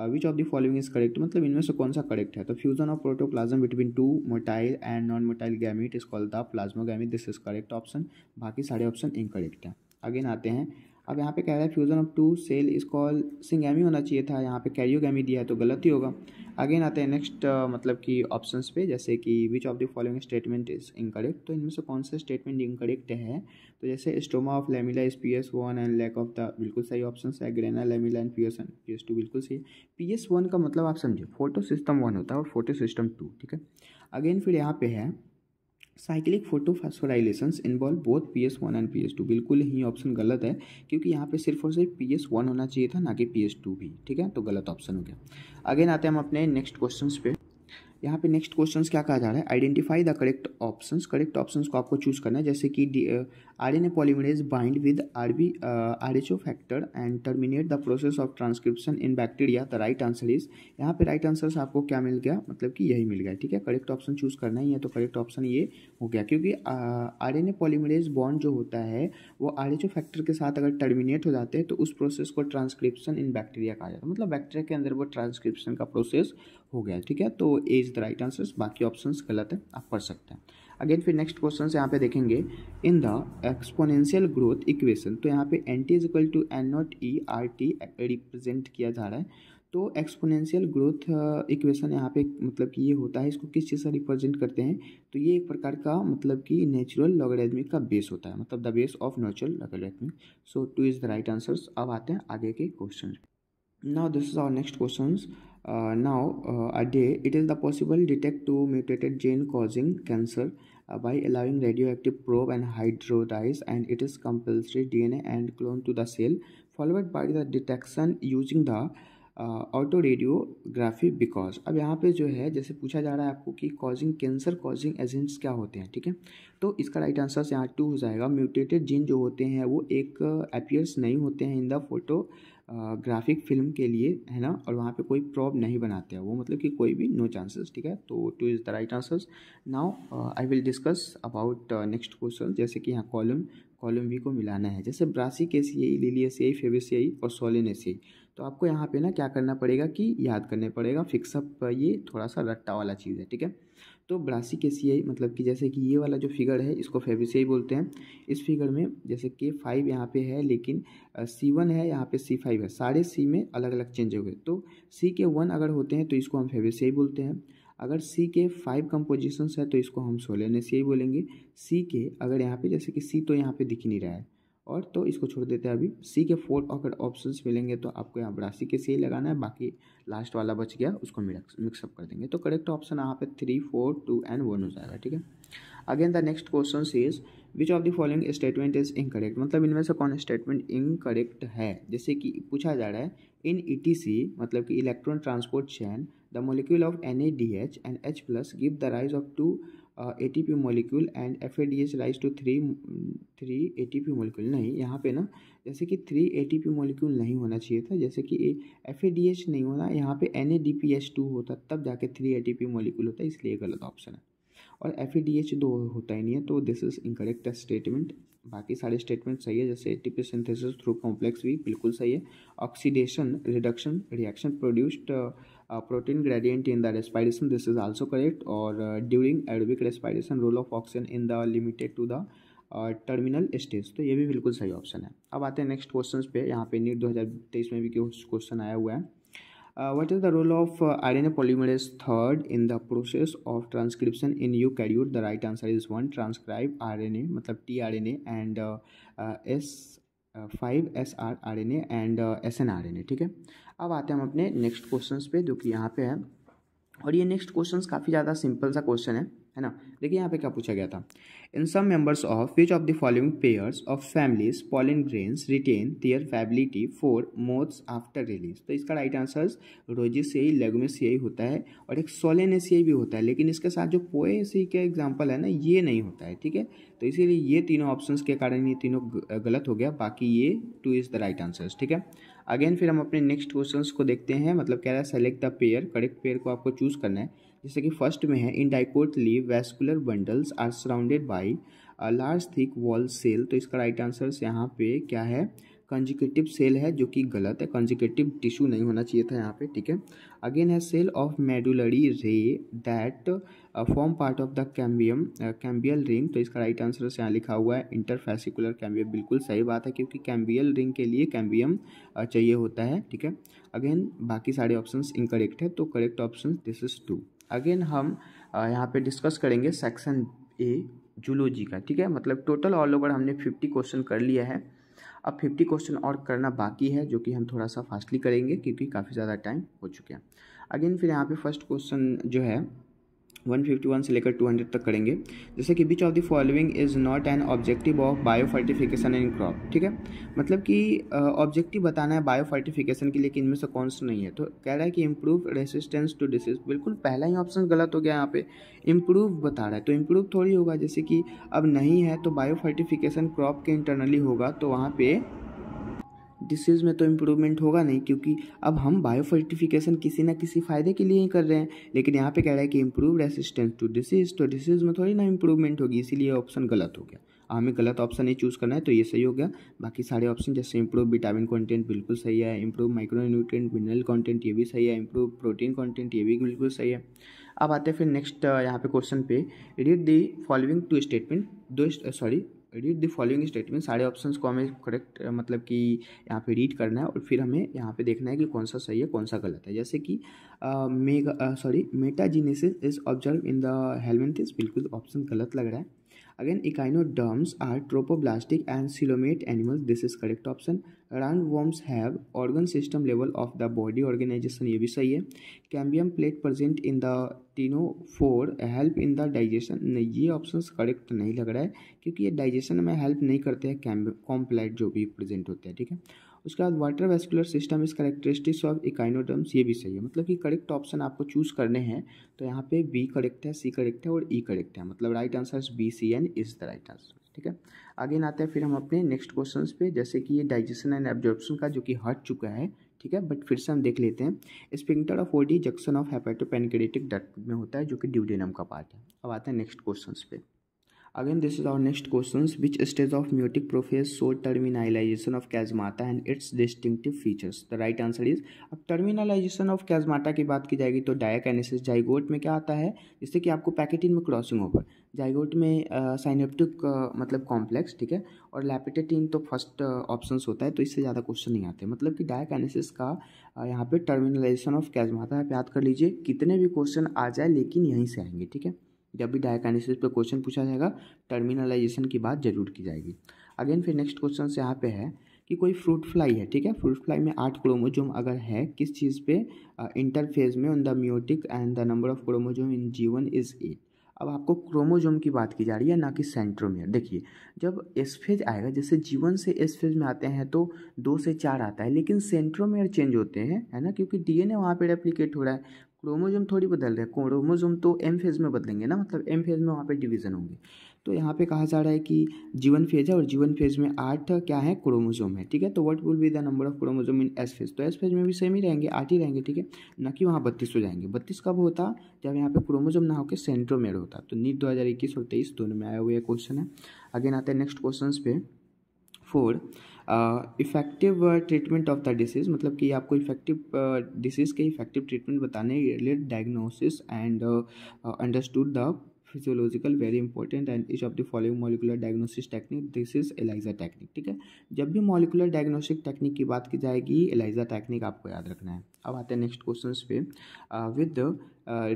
है which of the following is correct मतलब इनमें से कौन सा करेक्ट है तो fusion of protoplasm between two motile and non motile gamete is called the plasma gamete this is correct option बाकी सारे ऑप्शन इनकरेक्ट है अगेन आते हैं अब यहाँ पे कह रहा है fusion of two cell is call syngamy होना चाहिए था यहाँ पे कैरियोगेमी दिया है तो गलत ही होगा अगेन आते हैं नेक्स्ट मतलब कि ऑप्शंस पे जैसे कि which of the following statement is incorrect तो इनमें से कौन सा स्टेटमेंट इनकरेक्ट है तो जैसे stroma of lamella is P S one and lack of the बिल्कुल सही ऑप्शन है grana lamella and P S and P S to बिल्कुल सही पी एस वन का मतलब आप समझिए फोटो सिस्टम वन होता है और फोटो सिस्टम टू ठीक है अगेन फिर यहाँ पे है cyclic photophosphorylations involve both PS S one एंड पी एस टू बिल्कुल ही ऑप्शन गलत है क्योंकि यहाँ पे सिर्फ और सिर्फ पी एस वन होना चाहिए था ना कि पी एस टू भी ठीक है तो गलत ऑप्शन हो गया अगेन आते हैं हम अपने नेक्स्ट क्वेश्चन पे यहाँ पे नेक्स्ट क्वेश्चन क्या कहा जा रहा है identify the correct option correct option को आपको चूज करना है जैसे कि R N A polymerase bind with R B R H O factor and terminate the process of transcription in bacteria the right answer is यहाँ पे right answer आपको क्या मिल गया मतलब कि यही मिल गया ठीक है करेक्ट ऑप्शन चूज करना ही है तो करेक्ट ऑप्शन ये हो गया क्योंकि R N A polymerase bond जो होता है वो आर एच ओ फैक्टर के साथ अगर टर्मिनेट हो जाते हैं तो उस प्रोसेस को ट्रांसक्रिप्शन इन बैक्टीरिया कहा जाता है मतलब बैक्टीरिया के अंदर वो ट्रांसक्रिप्शन का प्रोसेस हो गया ठीक है तो A is the right answer बाकी ऑप्शन गलत है आप पढ़ सकते हैं अगेन फिर नेक्स्ट क्वेश्चन यहाँ पे देखेंगे in the exponential growth equation तो यहाँ पे N T is equal to N nought E R T represent किया जा रहा है तो एक्सपोनेंशियल ग्रोथ इक्वेशन यहाँ पे मतलब कि ये होता है इसको किस चीज़ से रिप्रेजेंट करते हैं तो ये एक प्रकार का मतलब कि नेचुरल लॉगरिथमिक का बेस होता है मतलब the base of natural logarithmic so two is the right answers अब आते हैं आगे के question now this is our next question Uh, now, uh, a day, it is the possible detect two mutated gene causing cancer uh, by allowing radioactive probe and hydrolyze and it is compulsory DNA and clone to the cell, followed by the detection using the autoradiography because अब यहाँ पे जो है जैसे पूछा जा रहा है आपको कि कॉजिंग कैंसर कॉजिंग एजेंट्स क्या होते हैं ठीक है तो इसका राइट आंसर यहाँ टू हो जाएगा म्यूटेटेड जीन जो होते हैं वो एक अपियर्स नहीं होते हैं in the photographic film के लिए है ना और वहाँ पे कोई प्रॉब नहीं बनाते हैं वो मतलब कि कोई भी नो चांसेस ठीक है तो two is the right answers now I will discuss about next question जैसे कि यहाँ कॉलम कॉलम वी को मिलाना है जैसे ब्रासिक फेवे लिलियसीआई आई और सोलिन एसीआई तो आपको यहाँ पे ना क्या करना पड़ेगा कि याद करने पड़ेगा फिक्सअप ये थोड़ा सा रट्टा वाला चीज़ है ठीक है तो ब्रासिकेसियाई मतलब कि जैसे कि ये वाला जो फिगर है इसको फेबिसियाई बोलते हैं इस फिगर में जैसे के फाइव यहाँ पे है लेकिन सी वन है यहाँ पे सी फाइव है सारे सी में अलग अलग चेंज हो गए तो सी के वन अगर होते हैं तो इसको हम फेबिसियाई बोलते हैं अगर सी के फाइव कंपोजिशंस है तो इसको हम सोलेनेसियाई बोलेंगे सी के अगर यहाँ पर जैसे कि सी तो यहाँ पर दिख नहीं रहा है और तो इसको छोड़ देते हैं अभी सी के फोर अगर ऑप्शन मिलेंगे तो आपको यहाँ बड़ा सी के सी लगाना है बाकी लास्ट वाला बच गया उसको मिक्सअप कर देंगे तो करेक्ट ऑप्शन यहाँ पे three four two and one हो जाएगा ठीक है again the next question is which of the following statement is incorrect मतलब इनमें से कौन स्टेटमेंट इनकरेक्ट है जैसे कि पूछा जा रहा है इन ई मतलब कि electron transport chain the molecule of N A D H and H plus give the rise of two ATP molecule and F A D H rise to three three ATP molecule नहीं यहाँ पे ना जैसे कि three ATP molecule नहीं होना चाहिए था जैसे कि एफ ए डी एच नहीं होना यहाँ पे N A D P H two होता तब जाके थ्री एटीपी मॉलिक्यूल होता है इसलिए गलत ऑप्शन है और एफ ए डी एच दो होता ही नहीं है तो दिस इज इनकरेक्ट स्टेटमेंट बाकी सारे स्टेटमेंट सही है जैसे एटीपी सिंथेसिस थ्रू कॉम्प्लेक्स भी बिल्कुल सही है oxidation reduction reaction produced protein gradient in the respiration this is also correct और during aerobic respiration role of oxygen in the limited to the terminal stage तो ये भी बिल्कुल सही ऑप्शन है अब आते हैं नेक्स्ट क्वेश्चन पे यहाँ पे नीट 2023 में भी क्वेश्चन आया हुआ है what is the role of R N A polymerase third in the process of transcription in eukaryote the right answer is one transcribe R N A मतलब T R N and S five S R R N and S N R N A ठीक है अब आते हैं हम अपने next question पे जो कि यहाँ पे है और ये नेक्स्ट क्वेश्चन काफ़ी ज़्यादा सिंपल सा क्वेश्चन है है ना देखिए यहाँ पे क्या पूछा गया था in some members of which of the following pairs of families pollen grains retain their viability for months after release तो इसका राइट आंसर रोजिस यही से ही होता है और एक सोलेनेस यही भी होता है लेकिन इसके साथ जो पोएसी का एग्जाम्पल है ना ये नहीं होता है ठीक है तो इसीलिए ये तीनों ऑप्शन के कारण ये तीनों गलत हो गया बाकी ये two is the right answers ठीक है अगेन फिर हम अपने नेक्स्ट क्वेश्चन को देखते हैं मतलब कह रहा है select the pair correct pair को आपको चूज़ करना है जैसे कि फर्स्ट में है in dicot leaf vascular bundles are surrounded by large thick wall cell तो इसका राइट आंसर यहाँ पे क्या है कंजिकेटिव सेल है जो कि गलत है कंजिकेटिव टिश्यू नहीं होना चाहिए था यहाँ पे ठीक है अगेन है cell of medullary ray that form part of the cambium cambial ring तो इसका राइट आंसर यहाँ लिखा हुआ है इंटरफेसिकुलर कैम्बियम बिल्कुल सही बात है क्योंकि कैम्बियल रिंग के लिए कैम्बियम uh, चाहिए होता है ठीक है अगेन बाकी सारे ऑप्शन इनकरेक्ट है तो correct option this is two again हम uh, यहाँ पे डिस्कस करेंगे सेक्शन ए जूलोजी का ठीक है मतलब टोटल ऑल ओवर हमने फिफ्टी क्वेश्चन कर लिया है अब फिफ्टी क्वेश्चन और करना बाकी है जो कि हम थोड़ा सा फास्टली करेंगे क्योंकि काफ़ी ज़्यादा टाइम हो चुके हैं अगेन फिर यहाँ पे फर्स्ट क्वेश्चन जो है 151 से लेकर 200 तक करेंगे जैसे कि which of the following is not an objective of biofortification in crop ठीक है मतलब कि ऑब्जेक्टिव बताना है बायो फर्टिफिकेशन के लिए कि इनमें से कौन सा नहीं है तो कह रहा है कि इम्प्रूव रेसिस्टेंस टू डिसीज बिल्कुल पहला ही ऑप्शन गलत हो गया यहाँ पे इम्प्रूव बता रहा है तो इम्प्रूव थोड़ी होगा जैसे कि अब नहीं है तो बायो फर्टिफिकेशन क्रॉप के इंटरनली होगा तो वहाँ पे डिसीज में तो इम्प्रूवमेंट होगा नहीं क्योंकि अब हम बायो फर्टिफिकेशन किसी ना किसी फ़ायदे के लिए ही कर रहे हैं लेकिन यहाँ पे कह रहा है कि improve resistance to disease disease डिसीज में थोड़ी ना इम्प्रूवमेंट होगी इसीलिए ऑप्शन गलत हो गया हाँ, हमें गलत ऑप्शन ही चूज़ करना है तो ये सही हो गया बाकी सारे ऑप्शन जैसे इम्प्रूव विटामिन कंटेंट बिल्कुल सही है improve micronutrient mineral content ये भी सही है इम्प्रूव प्रोटीन कंटेंट ये भी बिल्कुल सही है अब आते हैं फिर नेक्स्ट यहाँ पे क्वेश्चन पे read the following two statement दो sorry read the following statement सारे ऑप्शंस को हमें करेक्ट मतलब कि यहाँ पे रीड करना है और फिर हमें यहाँ पे देखना है कि कौन सा सही है कौन सा गलत है जैसे कि mega sorry metagenesis is observe in the helminths बिल्कुल ऑप्शन गलत लग रहा है again echinoderms are triploblastic and coelomate animals this is correct option round worms have organ system level of the body organization ये भी सही है cambium plate present in the ctenophore help in the digestion नहीं ये option correct नहीं लग रहा है क्योंकि ये डाइजेशन में हेल्प नहीं करते हैं कैम्ब कॉम्प्लेट जो भी प्रेजेंट होते हैं ठीक है उसके बाद water vascular system is characteristics of echinoderms ये भी सही है मतलब कि करेक्ट ऑप्शन आपको चूज करने हैं तो यहाँ पे बी करेक्ट है सी करेक्ट है और ई e करेक्ट है मतलब right answer B C N is the right answer ठीक है आगे आते हैं फिर हम अपने नेक्स्ट क्वेश्चन पे जैसे कि ये डाइजेशन एंड एब्जॉर्प्शन का जो कि हट चुका है ठीक है बट फिर से हम देख लेते हैं sphincter of Oddi junction of hepatopancreatic duct में होता है जो कि ड्यूडेनम का पार्ट है अब आते हैं नेक्स्ट क्वेश्चन पे again this is our next question which stage of meiotic prophase so terminalization of chiasmata and its distinctive features the right answer is अब terminalization ऑफ कैजमाटा की बात की जाएगी तो डायकैनिसिस जाइगोट में क्या आता है जिससे कि आपको पैकेटिन में क्रॉसिंग ओवर जाइगोट में साइनेप्टिक uh, मतलब कॉम्प्लेक्स ठीक है और लैपिटेटिन तो फर्स्ट ऑप्शन होता है तो इससे ज़्यादा क्वेश्चन नहीं आते मतलब कि डायकैनिसिस का uh, यहाँ पे टर्मिनलाइजेशन ऑफ कैजमाता आप याद कर लीजिए कितने भी क्वेश्चन आ जाए लेकिन यहीं से आएंगे ठीक है जब भी डायकानिस पे क्वेश्चन पूछा जाएगा टर्मिनलाइजेशन की बात जरूर की जाएगी अगेन फिर नेक्स्ट क्वेश्चन यहाँ पे है कि कोई फ्रूट फ्लाई है ठीक है फ्रूट फ्लाई में आठ क्रोमोजोम अगर है किस चीज़ पे इंटरफेज में on the meiotic and the number of chromosome in G one is eight अब आपको क्रोमोजोम की बात की जा रही है ना कि सेंट्रोमियर देखिए जब एस फेज आएगा जैसे जीवन से एस फेज में आते हैं तो दो से चार आता है लेकिन सेंट्रोमियर चेंज होते हैं है ना क्योंकि डीएनए वहाँ पर रेप्लिकेट हो रहा है क्रोमोजोम थोड़ी बदल रहे हैं क्रोमोजोम तो एम फेज़ में बदलेंगे ना मतलब एम फेज़ में वहाँ पे डिवीज़न होंगे तो यहाँ पे कहा जा रहा है कि जीवन फेज है और जीवन फेज में आठ क्या है क्रोमोजोम है ठीक है तो what will be the number of chromosome in S phase तो एस फेज में भी सेम ही रहेंगे आठ ही रहेंगे ठीक है ना कि वहाँ बत्तीस हो जाएंगे बत्तीस कब होता जब यहाँ पे क्रोमोजोम ना होकर सेंट्रोमेर होता तो नीट दो हज़ार इक्कीस और तेईस दोनों में आया हुआ क्वेश्चन है अगेन आते हैं नेक्स्ट क्वेश्चन पे for effective treatment of the disease मतलब कि आपको इफ़ेक्टिव डिसीज़ के इफ़ेक्टिव ट्रीटमेंट बताने के diagnosis and understood the physiological very important and each of the following molecular diagnosis technique this is ELISA technique ठीक है जब भी मॉलिकुलर डायग्नोस्टिक टेक्निक की बात की जाएगी एलाइजा टेक्निक आपको याद रखना है अब आते हैं नेक्स्ट क्वेश्चन पे with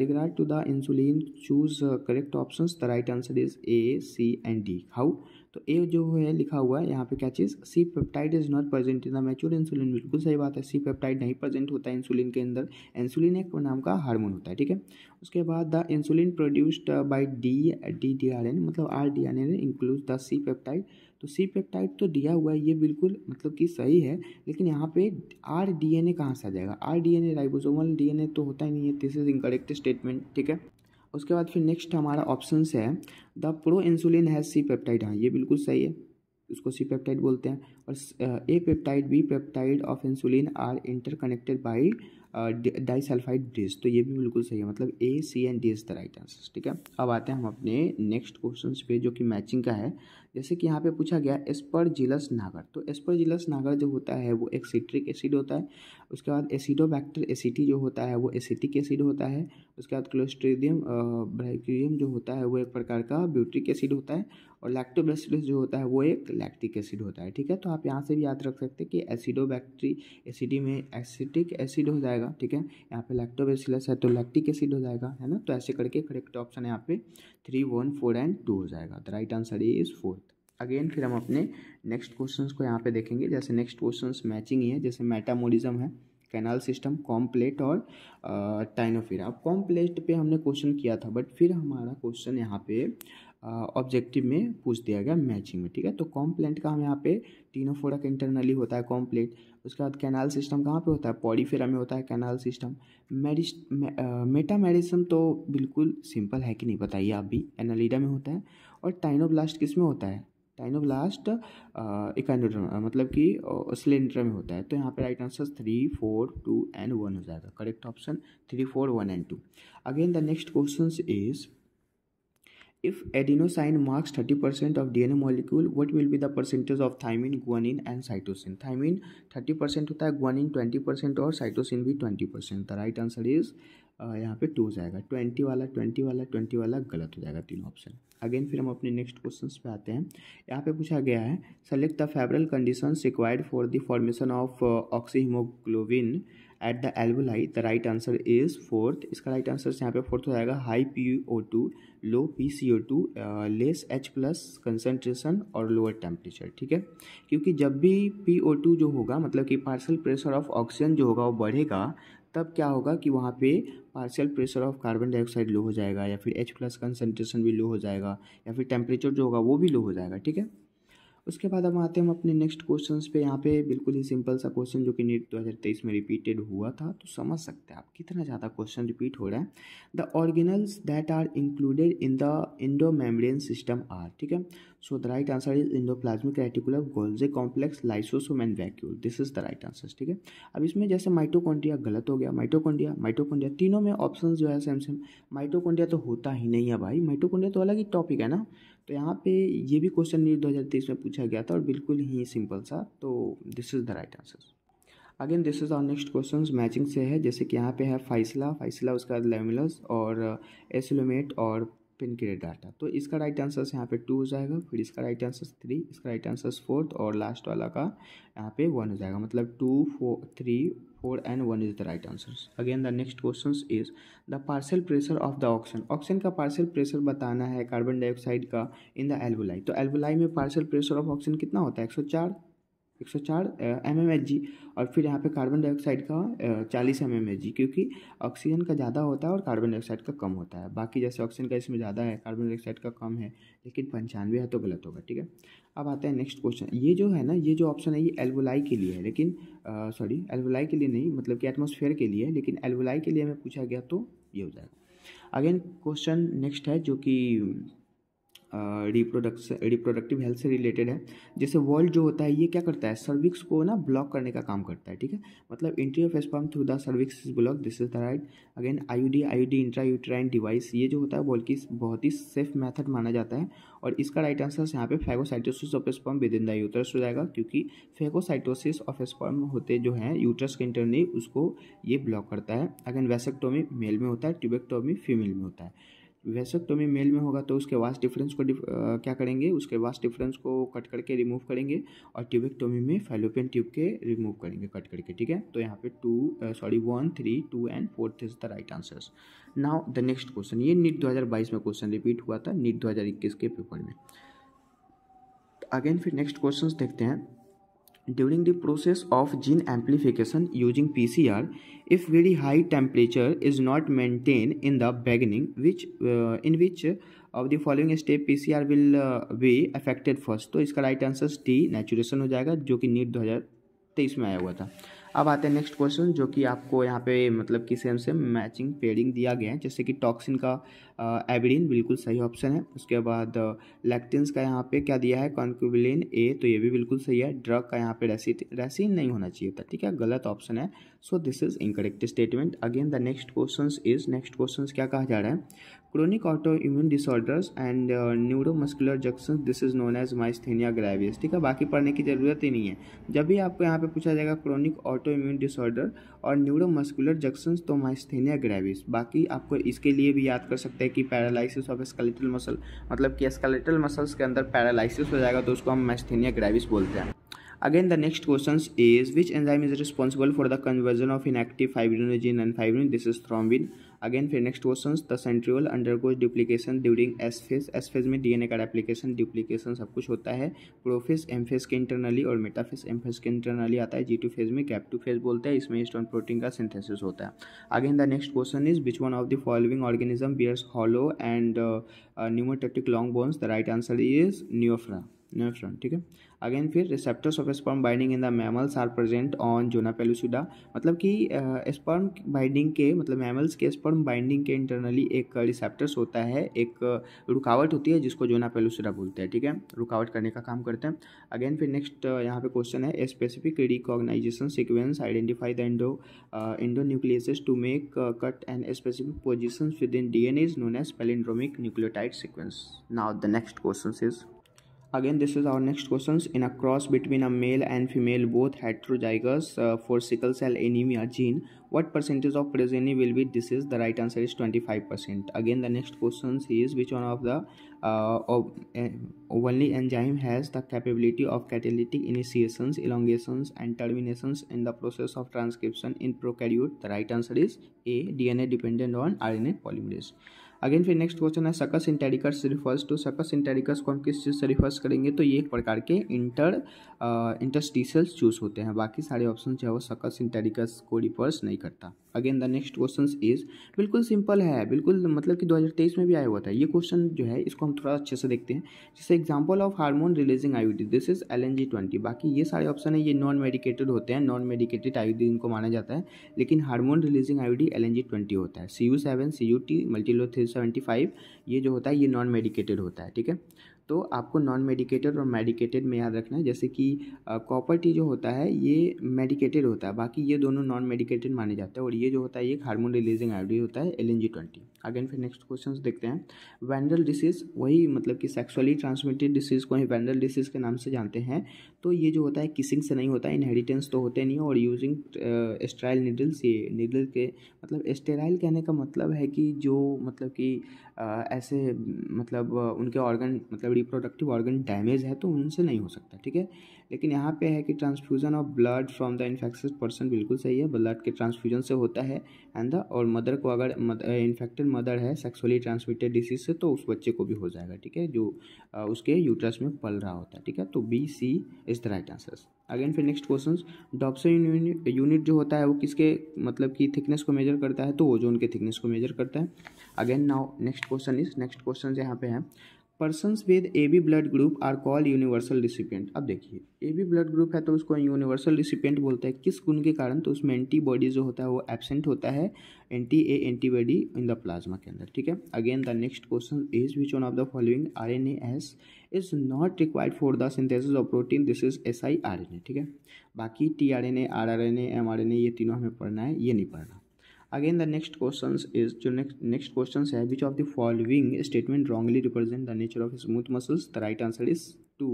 regard to the insulin choose correct option the right answer is A C and D how तो ए जो है लिखा हुआ है यहाँ पे क्या चीज़ C peptide is not present in the mature insulin बिल्कुल सही बात है सी पेप्टाइड नहीं प्रेजेंट होता है इंसुलिन के अंदर इंसुलिन एक नाम का हार्मोन होता है ठीक है उसके बाद the insulin produced by D D D R N मतलब R D R N include the C peptide तो सी पेप्टाइड तो दिया हुआ है ये बिल्कुल मतलब कि सही है लेकिन यहाँ पे आर डी एन ए कहाँ से आ जाएगा R D N A ribosomal D N A तो होता ही नहीं है दिस इज इनकरेक्ट स्टेटमेंट ठीक है उसके बाद फिर नेक्स्ट हमारा ऑप्शन है the proinsulin has C peptide हाँ ये बिल्कुल सही है उसको सी पेप्टाइड बोलते हैं और A peptide B peptide of insulin are interconnected by by disulphide डिस तो ये भी बिल्कुल सही है मतलब A C and D is the right answer ठीक है अब आते हैं हम अपने नेक्स्ट क्वेश्चन पे जो कि मैचिंग का है जैसे कि यहाँ पे पूछा गया एस्पर जिलस नागर तो एस्पर जिलस नागर जो होता है वो एक सिट्रिक एसिड होता है उसके बाद एसिडोबैक्टर एसिटी जो होता है वो एसिटिक एसिड होता है उसके बाद क्लोस्ट्रीडियम ब्रैक्यूरियम जो होता है वो एक प्रकार का ब्यूट्रिक एसिड होता है और लैक्टोबैसिलस जो होता है वो एक लैक्टिक एसिड होता है ठीक है तो आप यहाँ से भी याद रख सकते हैं कि एसिडोबैक्ट्री एसिडी में एसिटिक एसिड हो जाएगा ठीक है यहाँ पर लैक्टोबैसिलस है तो लैक्टिक एसिड हो जाएगा है ना तो ऐसे करके करेक्ट ऑप्शन यहाँ पे three one four and two हो जाएगा the right answer is fourth again फिर हम अपने नेक्स्ट क्वेश्चन को यहाँ पे देखेंगे जैसे नेक्स्ट क्वेश्चन मैचिंग ही है जैसे मेटामोलिज्म है कैनाल सिस्टम कॉम्प्लेट और टाइनोफेरा अब कॉम्प्लेट पे हमने क्वेश्चन किया था बट फिर हमारा क्वेश्चन यहाँ पे ऑब्जेक्टिव में पूछ दिया गया मैचिंग में ठीक है तो कॉम्प्लेट का हम यहाँ पे का इंटरनली होता है कॉम्प्लेट उसके बाद कैनाल सिस्टम कहाँ पे होता है पॉडीफेरा में होता है कैनाल सिस्टम मेडिस मेटा मेटामेडिसम तो बिल्कुल सिंपल है कि नहीं बताइए आप भी एनालिडा में होता है और टाइनोब्लास्ट किस में होता है टाइनोब्लास्ट इकानोड्रम uh, uh, मतलब कि सिलेंडर uh, में होता है तो यहाँ पे right answer three four two and one हो जाएगा correct option three four one and two again the next question is if adenosine marks 30% of dna molecule what will be the percentage of thymine guanine and cytosine thymine 30% होता है guanine 20% और cytosine भी 20% the right answer is uh, यहाँ पे to जाएगा 20 वाला 20 वाला 20 वाला गलत हो जाएगा तीनों ऑप्शन अगेन फिर हम अपने नेक्स्ट क्वेश्चन पे आते हैं यहाँ पे पूछा गया है select the favourable condition required for the formation of oxyhaemoglobin at the एल्बुलाई the right answer is fourth इसका राइट आंसर यहाँ पे फोर्थ हो जाएगा high P O two low P C O two less H plus concentration और lower temperature ठीक है क्योंकि जब भी पी ओ टू जो होगा मतलब कि पार्सल प्रेशर ऑफ ऑक्सीजन जो होगा वो बढ़ेगा तब क्या होगा कि वहाँ पे partial pressure of carbon dioxide low हो जाएगा या फिर एच प्लस कंसनट्रेशन भी लो हो जाएगा या फिर टेम्परेचर जो होगा वो भी लो हो जाएगा ठीक है उसके बाद हम आते हैं हम अपने नेक्स्ट क्वेश्चन पे यहाँ पे बिल्कुल ही सिंपल सा क्वेश्चन जो कि नीट 2023 में रिपीटेड हुआ था तो समझ सकते हैं आप कितना ज़्यादा क्वेश्चन रिपीट हो रहा है the organelles that are included in the endomembrane system are ठीक है so the right answer is endoplasmic reticular Golgi complex lysosome and vacuole this is the right answer ठीक है अब इसमें जैसे माइटोकॉन्ड्रिया गलत हो गया माइटोकॉन्ड्रिया माइटोकॉन्ड्रिया तीनों में ऑप्शन जो है सेम सेम माइटोकॉन्ड्रिया तो होता ही नहीं है भाई माइटोकॉन्ड्रिया तो अलग ही टॉपिक है ना तो यहाँ पे ये भी क्वेश्चन नीट दो हज़ार तेईस में पूछा गया था और बिल्कुल ही सिंपल सा तो this is the right answer again this is our next question matching से है जैसे कि यहाँ पे है फाइसला फाइसला उसका लेमुलस और एसलोमेट uh, और पिनकेट डाटा तो इसका राइट आंसर यहाँ पे टू हो जाएगा फिर इसका राइट आंसर थ्री इसका राइट आंसर फोर्थ और लास्ट वाला का यहाँ पे वन हो जाएगा मतलब two four three four and one is the right answer again the next question is the partial pressure of the oxygen oxygen का पार्सल प्रेशर बताना है कार्बन डाइऑक्साइड का इन द एल्बुलाई तो एल्बुलाई में पार्सल प्रेशर ऑफ ऑक्सीजन कितना होता है एक सौ चार एक सौ चार एम एम एच जी और फिर यहाँ पे कार्बन डाइऑक्साइड का चालीस एम एम एच जी क्योंकि ऑक्सीजन का ज़्यादा होता है और कार्बन डाइऑक्साइड का कम होता है बाकी जैसे ऑक्सीजन का इसमें ज़्यादा है कार्बन डाइऑक्साइड का कम है लेकिन पंचानवे है तो गलत होगा ठीक है अब आता है नेक्स्ट क्वेश्चन ये जो है ना ये जो ऑप्शन है ये एल्वोलाई के लिए है लेकिन सॉरी एल्वोलाई के लिए नहीं मतलब कि एटमोसफेयर के लिए है लेकिन एल्वोलाई के लिए हमें पूछा गया तो ये हो जाएगा अगेन क्वेश्चन नेक्स्ट है जो कि रिप्रोडक्शन रिप्रोडक्टिव हेल्थ से रिलेटेड है जैसे वर्ल्ड जो होता है ये क्या करता है सर्विक्स को ना ब्लॉक करने का काम करता है ठीक है मतलब entry of sperm through the cervix is block this is the right again IUD IUD intrauterine device ये जो होता है की बहुत ही सेफ मैथड माना जाता है और इसका राइट आंसर यहाँ पे phagocytosis of sperm within the uterus हो जाएगा क्योंकि फेगोसाइटोसिस ऑफ स्पर्म होते जो है यूटरस के इंटरनली उसको ये ब्लॉक करता है अगेन वैसेक्टोमी मेल में होता है ट्यूबेक्टोमी फीमेल में होता है वैसेक्टोमी तो मेल में होगा तो उसके वास्ट डिफरेंस को डिफ, आ, क्या करेंगे उसके वास्ट डिफरेंस को कट करके रिमूव करेंगे और ट्यूबेक्टोमी में फैलोपियन ट्यूब के रिमूव करेंगे कट करके ठीक है तो यहाँ पे two sorry one three two and fourth is the right answers now the next question ये नीट 2022 में क्वेश्चन रिपीट हुआ था नीट 2021 के पेपर में अगेन फिर नेक्स्ट क्वेश्चन देखते हैं during the process of gene amplification using PCR if very high temperature is not maintained in the beginning which uh, in which of the following step PCR will uh, be affected first तो इसका right answer D नेचुरेशन हो जाएगा जो कि NEET 2023 में आया हुआ था अब आते हैं नेक्स्ट क्वेश्चन जो कि आपको यहाँ पे मतलब कि सेम सेम मैचिंग पेडिंग दिया गया है जैसे कि टॉक्सिन का एविडिन बिल्कुल सही ऑप्शन है उसके बाद लैक्टिन का यहाँ पे क्या दिया है कॉन्क्यूबिलिन ए तो ये भी बिल्कुल सही है ड्रग का यहाँ पे रेसिन रेसिन नहीं होना चाहिए था ठीक है गलत ऑप्शन है so this is incorrect statement again the next question is next question क्या कहा जा रहा है chronic autoimmune disorders and neuromuscular junction this is known as myasthenia gravis ठीक है बाकी पढ़ने की ज़रूरत ही नहीं है जब भी आपको यहाँ पे पूछा जाएगा क्रोनिक ऑटो इम्यून डिसऑर्डर और न्यूरोमस्कुलर जंक्शंस तो माइस्थेनिया ग्रेविस बाकी आपको इसके लिए भी याद कर सकते हैं कि पैरालिसिस ऑफ स्कलेटल मसल मतलब कि स्कलेटल मसल्स के अंदर पैरालाइसिस हो जाएगा तो उसको हम माइस्थेनिया ग्रेविस बोलते हैं again the next question is which enzyme is responsible for the conversion of inactive fibrinogen and fibrin this is thrombin again फिर next question the centriole undergoes duplication during S phase S phase में D N A का application duplication सब कुछ होता है profess M एमफेज के internally और metaphase एमफेज के इंटरनली आता है जी टू फेज में कैप टू फेज बोलते हैं इसमें स्टोन प्रोटीन का सिंथेसिस होता है again the next question is which one of the following organism bears hollow and pneumatic long bones the right answer is Neophron Neophron ठीक है again फिर receptors of sperm binding in the mammals are present on zona pellucida मतलब कि sperm binding के मतलब mammals के sperm binding के internally एक रिसेप्टर्स होता है एक रुकावट होती है जिसको जोना पेलुसिडा बोलते हैं ठीक है रुकावट करने का काम करते हैं अगेन फिर नेक्स्ट यहाँ पे क्वेश्चन है specific recognition sequence identify the endo endonuclease to make cut and specific position within D N as known as palindromic nucleotide sequence now the next question is again this is our next questions in a cross between a male and female both heterozygous uh, for sickle cell anemia gene what percentage of progeny will be disease the right answer is 25% again the next questions is which one of the uh, only uh, enzyme has the capability of catalytic initiations elongations and terminations in the process of transcription in prokaryote the right answer is a dna dependent on rna polymerase again फिर next question है succus इंटेरिकस refers to सकस इंटेरिकस को हम किस चीज़ से refers करेंगे तो ये एक प्रकार के इंटर इंटरस्टिसल्स चूज होते हैं बाकी सारे ऑप्शन जो है वो सकस इंटेरिकस को रिफर्स नहीं करता again the next question is बिल्कुल सिंपल है बिल्कुल मतलब कि 2023 में भी आया हुआ था ये क्वेश्चन जो है इसको हम थोड़ा अच्छे से देखते हैं जैसे example of hormone releasing IUD this is L N G twenty बाकी ये सारे ऑप्शन है ये नॉन मेडिकेटेड होते हैं नॉन मेडिकेटेड आयुडी इनको माना जाता है लेकिन hormone releasing IUD L N G twenty होता है C U seven C U T multiload seventy ये जो होता है ये नॉन मेडिकेटेड होता है ठीक है तो आपको नॉन मेडिकेटेड और मेडिकेटेड में याद रखना है जैसे कि कॉपर टी जो होता है ये मेडिकेटेड होता है बाकी ये दोनों नॉन मेडिकेटेड माने जाते हैं और ये जो होता है ये हार्मोन रिलीजिंग आयोडीन होता है एल एन अगेन फिर नेक्स्ट क्वेश्चन देखते हैं वैंडल डिसीज़ वही मतलब कि सेक्सुअली ट्रांसमिटेड डिसीज़ को ही वैंडल डिसीज़ के नाम से जानते हैं तो ये जो होता है किसिंग से नहीं होता है इनहेरिटेंस तो होते नहीं और यूजिंग एस्ट्राइल निडल्स ये निडल के मतलब एस्टेराइल कहने का मतलब है कि जो मतलब कि ऐसे मतलब उनके ऑर्गन मतलब रिप्रोडक्टिव ऑर्गन डैमेज है तो उनसे नहीं हो सकता ठीक है लेकिन यहाँ पे है कि transfusion of blood from the infected person बिल्कुल सही है ब्लड के ट्रांसफ्यूजन से होता है एंड द और मदर को अगर इन्फेक्टेड मदर है सेक्सुअली ट्रांसमिटेड डिसीज से तो उस बच्चे को भी हो जाएगा ठीक है जो उसके यूट्रस में पल रहा होता है ठीक है तो B C is the right answer again फिर नेक्स्ट क्वेश्चन डॉप्सन यूनिट जो होता है वो किसके मतलब कि थिकनेस को मेजर करता है तो जो उनके थिकनेस को मेजर करता है again now next question is next question यहाँ पे है person with A B blood group are call universal recipient अब देखिए ए बी ब्लड ग्रुप है तो उसको यूनिवर्सल रिसिपियंट बोलते हैं किस गुण के कारण तो उसमें एंटीबॉडी जो होता है वो एबसेंट होता है anti A antibody in the plasma के अंदर ठीक है again the next question is which one of the following R N A S is not required for the synthesis of protein this is S I R N A ठीक है बाकी T R N A R R N A M R N A ये तीनों हमें पढ़ना है ये नहीं पढ़ना again the next questions is to next next questions have which of the following statement wrongly represent the nature of smooth muscles the right answer is two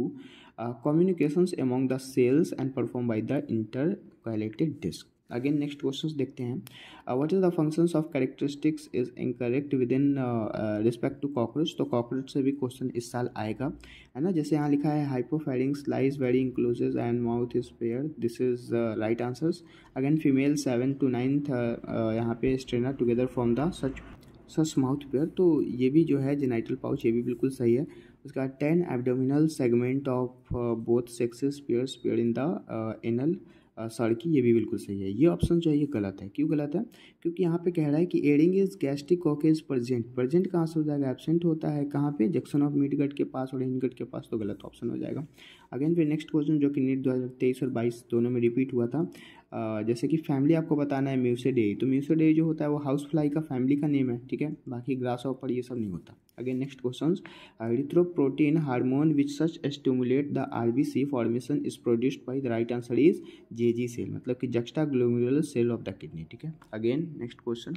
uh, communications among the cells and performed by the intercalated disc again next question देखते हैं what is the function of characteristics is incorrect with in respect to cockroach तो cockroach से भी question इस साल आएगा है ना जैसे यहाँ लिखा है hypopharynx lies very enclosures and mouth is pair this is right answers again female seven to ninth यहाँ पे strainer together from the such such mouth pair तो ये भी जो है जेनाइटल पाउच ये भी बिल्कुल सही है उसका ten abdominal segment of both sexes pair pair in the anal uh, सड़की ये भी बिल्कुल सही है ये ऑप्शन जो है ये गलत है क्यों गलत है क्योंकि यहाँ पे कह रहा है कि एडिंग is gastric caeca present present कहाँ से हो जाएगा एबसेंट होता है कहाँ पे जंक्शन ऑफ मिडगट के पास और हिंदगट के पास तो गलत ऑप्शन हो जाएगा अगेन फिर नेक्स्ट क्वेश्चन जो कि नीट दो और बाईस दोनों में रिपीट हुआ था जैसे कि फैमिली आपको बताना है म्यूसेडे तो म्यूसेडे जो होता है वो हाउस फ्लाई का फैमिली का नेम है ठीक है बाकी ग्रास ऑपर ये सब नहीं होता again next question protein hormone which such stimulate the R B C formation is produced by the right answer is J G cell मतलब कि juxtaglomerular cell of the kidney ठीक है अगेन नेक्स्ट क्वेश्चन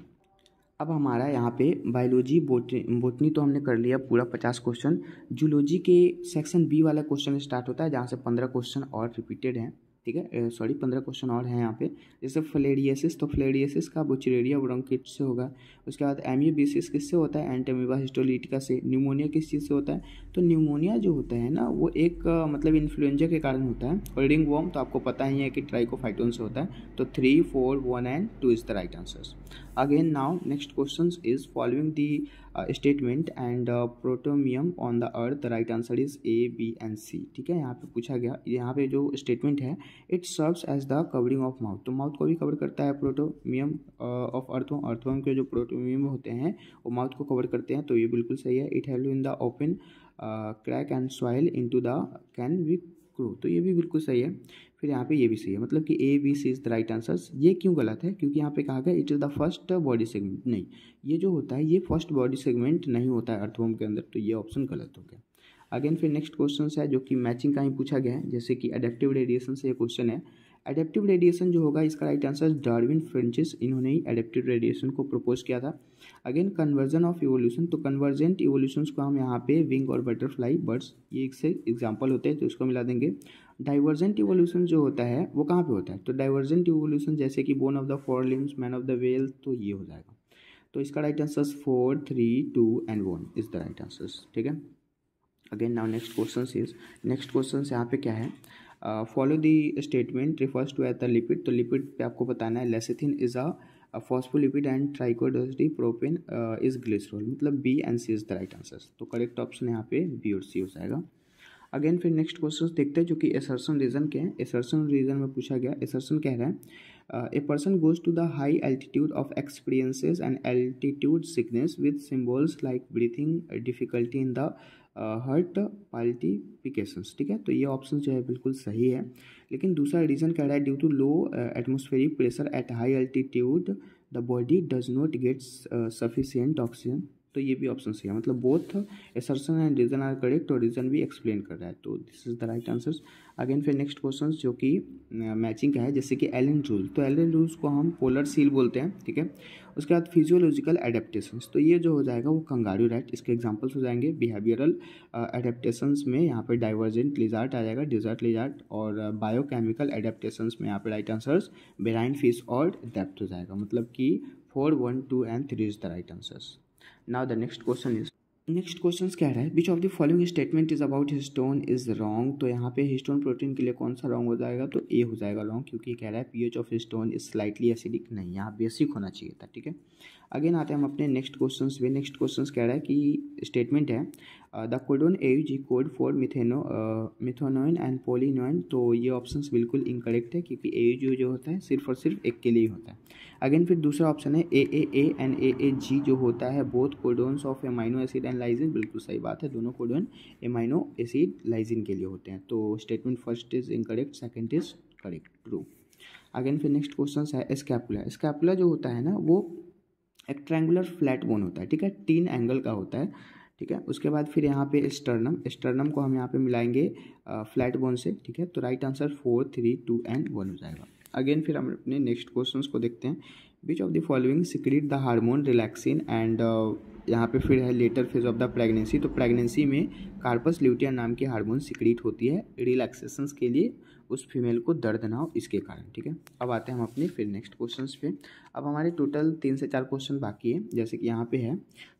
अब हमारा यहाँ पे biology botany तो हमने कर लिया पूरा पचास क्वेश्चन जूलॉजी के सेक्शन बी वाला क्वेश्चन स्टार्ट होता है जहाँ से पंद्रह क्वेश्चन और रिपीटेड हैं ठीक है सॉरी पंद्रह क्वेश्चन और हैं यहाँ पे जैसे फ्लेडियसिस तो फ्लेडियसिस का बुचरेडिया ब्रोंकिट से होगा उसके बाद एमियोबिसिस किससे होता है एंटेमिबा हिस्टोलिटिका से न्यूमोनिया किस चीज़ से होता है तो न्यूमोनिया जो होता है ना वो एक मतलब इन्फ्लुएंजा के कारण होता है और रिंग वॉम तो आपको पता ही है कि ट्राइकोफाइटोन से होता है तो three four one and two is the right answers again now next question is following the statement and prostomium on the earth the right answer is A B and C ठीक है यहाँ पे पूछा गया यहाँ पे जो स्टेटमेंट है it serves as the covering of mouth तो माउथ को भी कवर करता है प्रोटोमियम ऑफ अर्थ अर्थवम के जो प्रोटोमियम होते हैं वो माउथ को कवर करते हैं तो ये बिल्कुल सही है it help in the open crack and soil into the can we crawl तो ये भी बिल्कुल सही है फिर यहाँ पे ये भी सही है मतलब कि A B C is the right answer ये क्यों गलत है क्योंकि यहाँ पे कहा गया it is the first body segment नहीं ये जो होता है ये फर्स्ट बॉडी सेगमेंट नहीं होता है अर्थवोम के अंदर तो ये ऑप्शन गलत हो गया अगेन फिर नेक्स्ट क्वेश्चन है जो कि मैचिंग का ही पूछा गया है जैसे कि एडेप्टिव रेडिएशन से ये क्वेश्चन है एडेप्टिव रेडिएशन जो होगा इसका राइट आंसर डार्विन फ्रेंचिस इन्होंने ही एडेप्टिव रेडिएशन को प्रपोज किया था अगेन कन्वर्जन ऑफ इवोल्यूशन तो कन्वर्जेंट इवोल्यूशन को हम यहाँ पे विंग और बटरफ्लाई बर्ड्स ये एक से एग्जाम्पल होते हैं तो इसको मिला देंगे डाइवर्जेंट इवोल्यूशन जो होता है वो कहाँ पे होता है तो डाइवर्जेंट इवोल्यूशन जैसे कि bone of the four limbs man of the whale तो ये हो जाएगा तो इसका right answer four three two and one is the right answer ठीक है again now next question is next question यहाँ पे क्या है follow the statement refers to at the lipid तो लिपिड पे आपको बताना है lecithin is a phospholipid and ट्राइकोडोसिटी प्रोपिन इज ग्लिसरॉल मतलब B and C is the right answer तो करेक्ट ऑप्शन यहाँ पे बी और सी हो जाएगा अगेन फिर नेक्स्ट क्वेश्चन देखते हैं जो कि एसर्सन रीजन के हैं एसर्सन रीजन में पूछा गया एसर्सन कह रहा है a person goes to the high altitude of experiences and altitude sickness with symbols like breathing difficulty in the heart palpitations ठीक है तो ये ऑप्शन जो है बिल्कुल सही है लेकिन दूसरा रीज़न कह रहा है due to low atmospheric pressure at high altitude the body does not gets sufficient oxygen तो ये भी ऑप्शन सही है मतलब both assertion and reason are correct और रीजन भी एक्सप्लेन कर रहा है तो this is the right answer again फिर नेक्स्ट क्वेश्चन जो कि मैचिंग का है जैसे कि एलन रूल तो एलन रूल्स को हम पोलर सील बोलते हैं ठीक है उसके बाद फिजियोलॉजिकल एडेप्टेशन तो ये जो हो जाएगा वो कंगारू राइट इसके एग्जाम्पल्स हो जाएंगे बिहेवियरल एडेप्टेशंस में यहाँ पर डाइवर्जेंट लिजार्ट आ जाएगा डिजर्ट लिजार्ट और बायोकेमिकल एडेप्टेशन में यहाँ पर राइट आंसर्स बेराइन फिश और डेप्थ हो जाएगा मतलब कि four one two and three is the right answers now the next question is next question क्या रहा है which of the following statement is about histone is wrong तो यहाँ पे हिस्टोन प्रोटीन के लिए कौन सा रॉन्ग हो जाएगा तो ए हो जाएगा रॉन्ग क्योंकि कह रहा है P H of histone is slightly acidic नहीं यहाँ बेसिक होना चाहिए था ठीक है अगेन आते हैं हम अपने नेक्स्ट क्वेश्चन पे नेक्स्ट क्वेश्चन कह रहा है कि स्टेटमेंट है the codon as G code for मिथेनो मिथोनोइन एंड पोलिनोइन तो ये ऑप्शन बिल्कुल इनकरेक्ट है क्योंकि एयू जी जो होता है सिर्फ और सिर्फ एक के लिए होता है अगेन फिर दूसरा ऑप्शन है ए ए ए एंड ए ए जी जो होता है both codons of amino acid and lysine बिल्कुल सही बात है दोनों कोडोन एमाइनो एसिड लाइजिन के लिए होते हैं तो statement first is incorrect second is correct true again फिर नेक्स्ट क्वेश्चन है स्कैपुला स्कैपुला जो होता है ना वो एक ट्रैंगुलर फ्लैट बोन होता है ठीक है तीन एंगल का होता है ठीक है उसके बाद फिर यहाँ पे स्टर्नम स्टर्नम को हम यहाँ पे मिलाएंगे फ्लैट बोन से ठीक है तो right answer four three two and one हो जाएगा अगेन फिर हम अपने नेक्स्ट क्वेश्चन को देखते हैं which of the following secrete the hormone relaxin and यहाँ पे फिर है later phase of the pregnancy तो प्रेगनेंसी में कार्पस ल्यूटिया नाम की हार्मोन सिक्रीट होती है रिलैक्सेशन के लिए उस फीमेल को दर्द ना हो इसके कारण ठीक है अब आते हैं हम अपने फिर नेक्स्ट क्वेश्चन पे अब हमारे टोटल तीन से चार क्वेश्चन बाकी है जैसे कि यहाँ पे है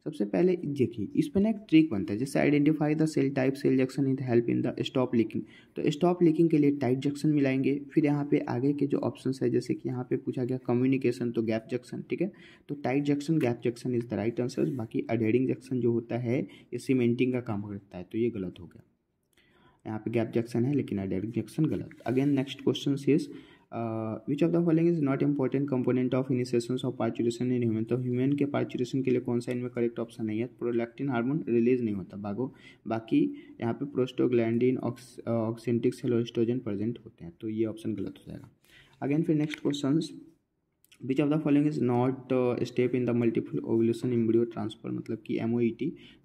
सबसे पहले देखिए इस पर ना एक ट्रिक बनता है जैसे identify the cell type cell junction in help in the stop leaking तो स्टॉप लीकिंग के लिए टाइट जंक्शन मिलाएंगे फिर यहाँ पे आगे के जो ऑप्शन है जैसे कि यहाँ पे पूछा गया कम्युनिकेशन तो गैप जंक्शन ठीक है तो tight junction gap junction is the right answer बाकी अडेडिंग जंक्शन जो होता है ये सीमेंटिंग का काम करता है तो ये गलत हो गया यहाँ पे गैप जंक्शन है लेकिन डायरेक्ट जंक्शन गलत again next question is which of the following is not important component of initiation of parturition in human तो ह्यूमन के पार्चुरेशन के लिए कौन सा इनमें करेक्ट ऑप्शन नहीं है प्रोलैक्टिन हार्मोन रिलीज नहीं होता बागो बाकी यहाँ पे प्रोस्टोग्लैंडिन ऑक्सेंटिक सेलोस्ट्रोजन प्रेजेंट होते हैं तो ये ऑप्शन गलत हो जाएगा अगेन फिर next question which of the following is not step in the multiple ovulation embryo transfer मतलब कि एम e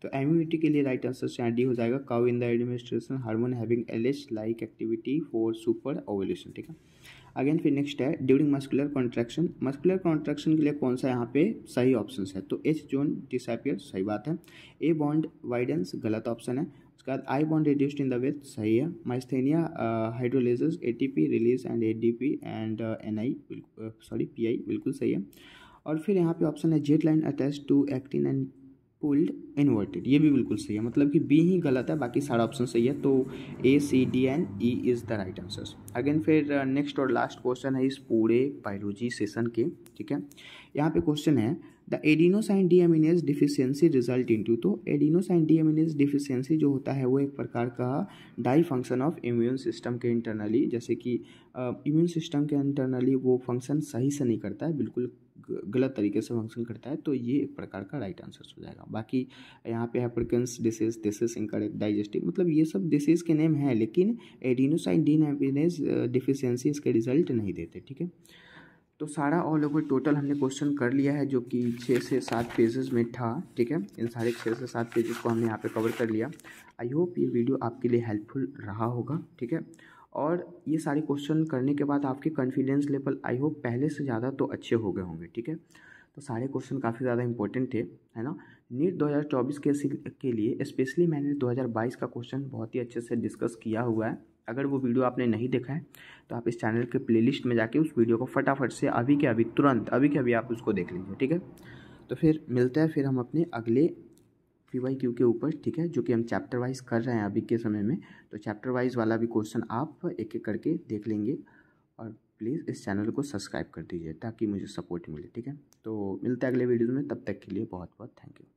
तो एम ओ ई टी के लिए राइट आंसर से डी हो जाएगा cow in the administration hormone having L H like activity for super ovulation ठीक है अगेन फिर नेक्स्ट है during muscular contraction muscular contraction के लिए कौन सा यहाँ पे सही ऑप्शन है तो एच जोन डिसपियर सही बात है ए बॉन्ड वाइडेंस गलत ऑप्शन है उसके बाद I band reduced in the width सही है myosin hydrolyses A T P release and A D P and N I sorry P I बिल्कुल सही है और फिर यहाँ पे ऑप्शन है Z line attach to actin and pulled inverted ये भी बिल्कुल सही है मतलब कि बी ही गलत है बाकी सारा ऑप्शन सही है तो A C D and E is the right answer again फिर नेक्स्ट uh, और लास्ट क्वेश्चन है इस पूरे बायोलॉजी सेशन के ठीक है यहाँ पे क्वेश्चन है the adenosine deaminase deficiency result to तो एडिनोसाइन डीएमिनेज डिफिशियंसी जो होता है वो एक प्रकार का dysfunction of immune system के इंटरनली जैसे कि इम्यून सिस्टम के इंटरनली वो फंक्शन सही से नहीं करता है बिल्कुल गलत तरीके से फंक्शन करता है तो ये एक प्रकार का राइट आंसर हो जाएगा बाकी यहाँ पे हाइपरकेंस डिसीज दिसेस इनकरेक्ट डाइजेस्टिव मतलब ये सब डिसीज के नेम हैं लेकिन एडिनोसाइन डीनेज डिफिशियंसी इसके रिजल्ट नहीं देते ठीक है तो सारा ऑल ओवर टोटल हमने क्वेश्चन कर लिया है जो कि छः से सात पेजेस में था ठीक है इन सारे छः से सात पेजेस को हमने यहाँ पे कवर कर लिया आई होप ये वीडियो आपके लिए हेल्पफुल रहा होगा ठीक है और ये सारे क्वेश्चन करने के बाद आपके कॉन्फिडेंस लेवल आई होप पहले से ज़्यादा तो अच्छे हो गए होंगे ठीक है तो सारे क्वेश्चन काफ़ी ज़्यादा इंपॉर्टेंट थे है ना नीट 2024 के के लिए स्पेशली मैंने 2022 का क्वेश्चन बहुत ही अच्छे से डिस्कस किया हुआ है अगर वो वीडियो आपने नहीं देखा है तो आप इस चैनल के प्लेलिस्ट में जाके उस वीडियो को फटाफट से अभी के अभी तुरंत अभी के अभी आप उसको देख लीजिए ठीक है तो फिर मिलते हैं फिर हम अपने अगले पी वाई क्यू के ऊपर ठीक है जो कि हम चैप्टर वाइज कर रहे हैं अभी के समय में तो चैप्टर वाइज वाला भी क्वेश्चन आप एक एक करके देख लेंगे और प्लीज़ इस चैनल को सब्सक्राइब कर दीजिए ताकि मुझे सपोर्ट मिले ठीक है तो मिलते हैं अगले वीडियो में तब तक के लिए बहुत बहुत थैंक यू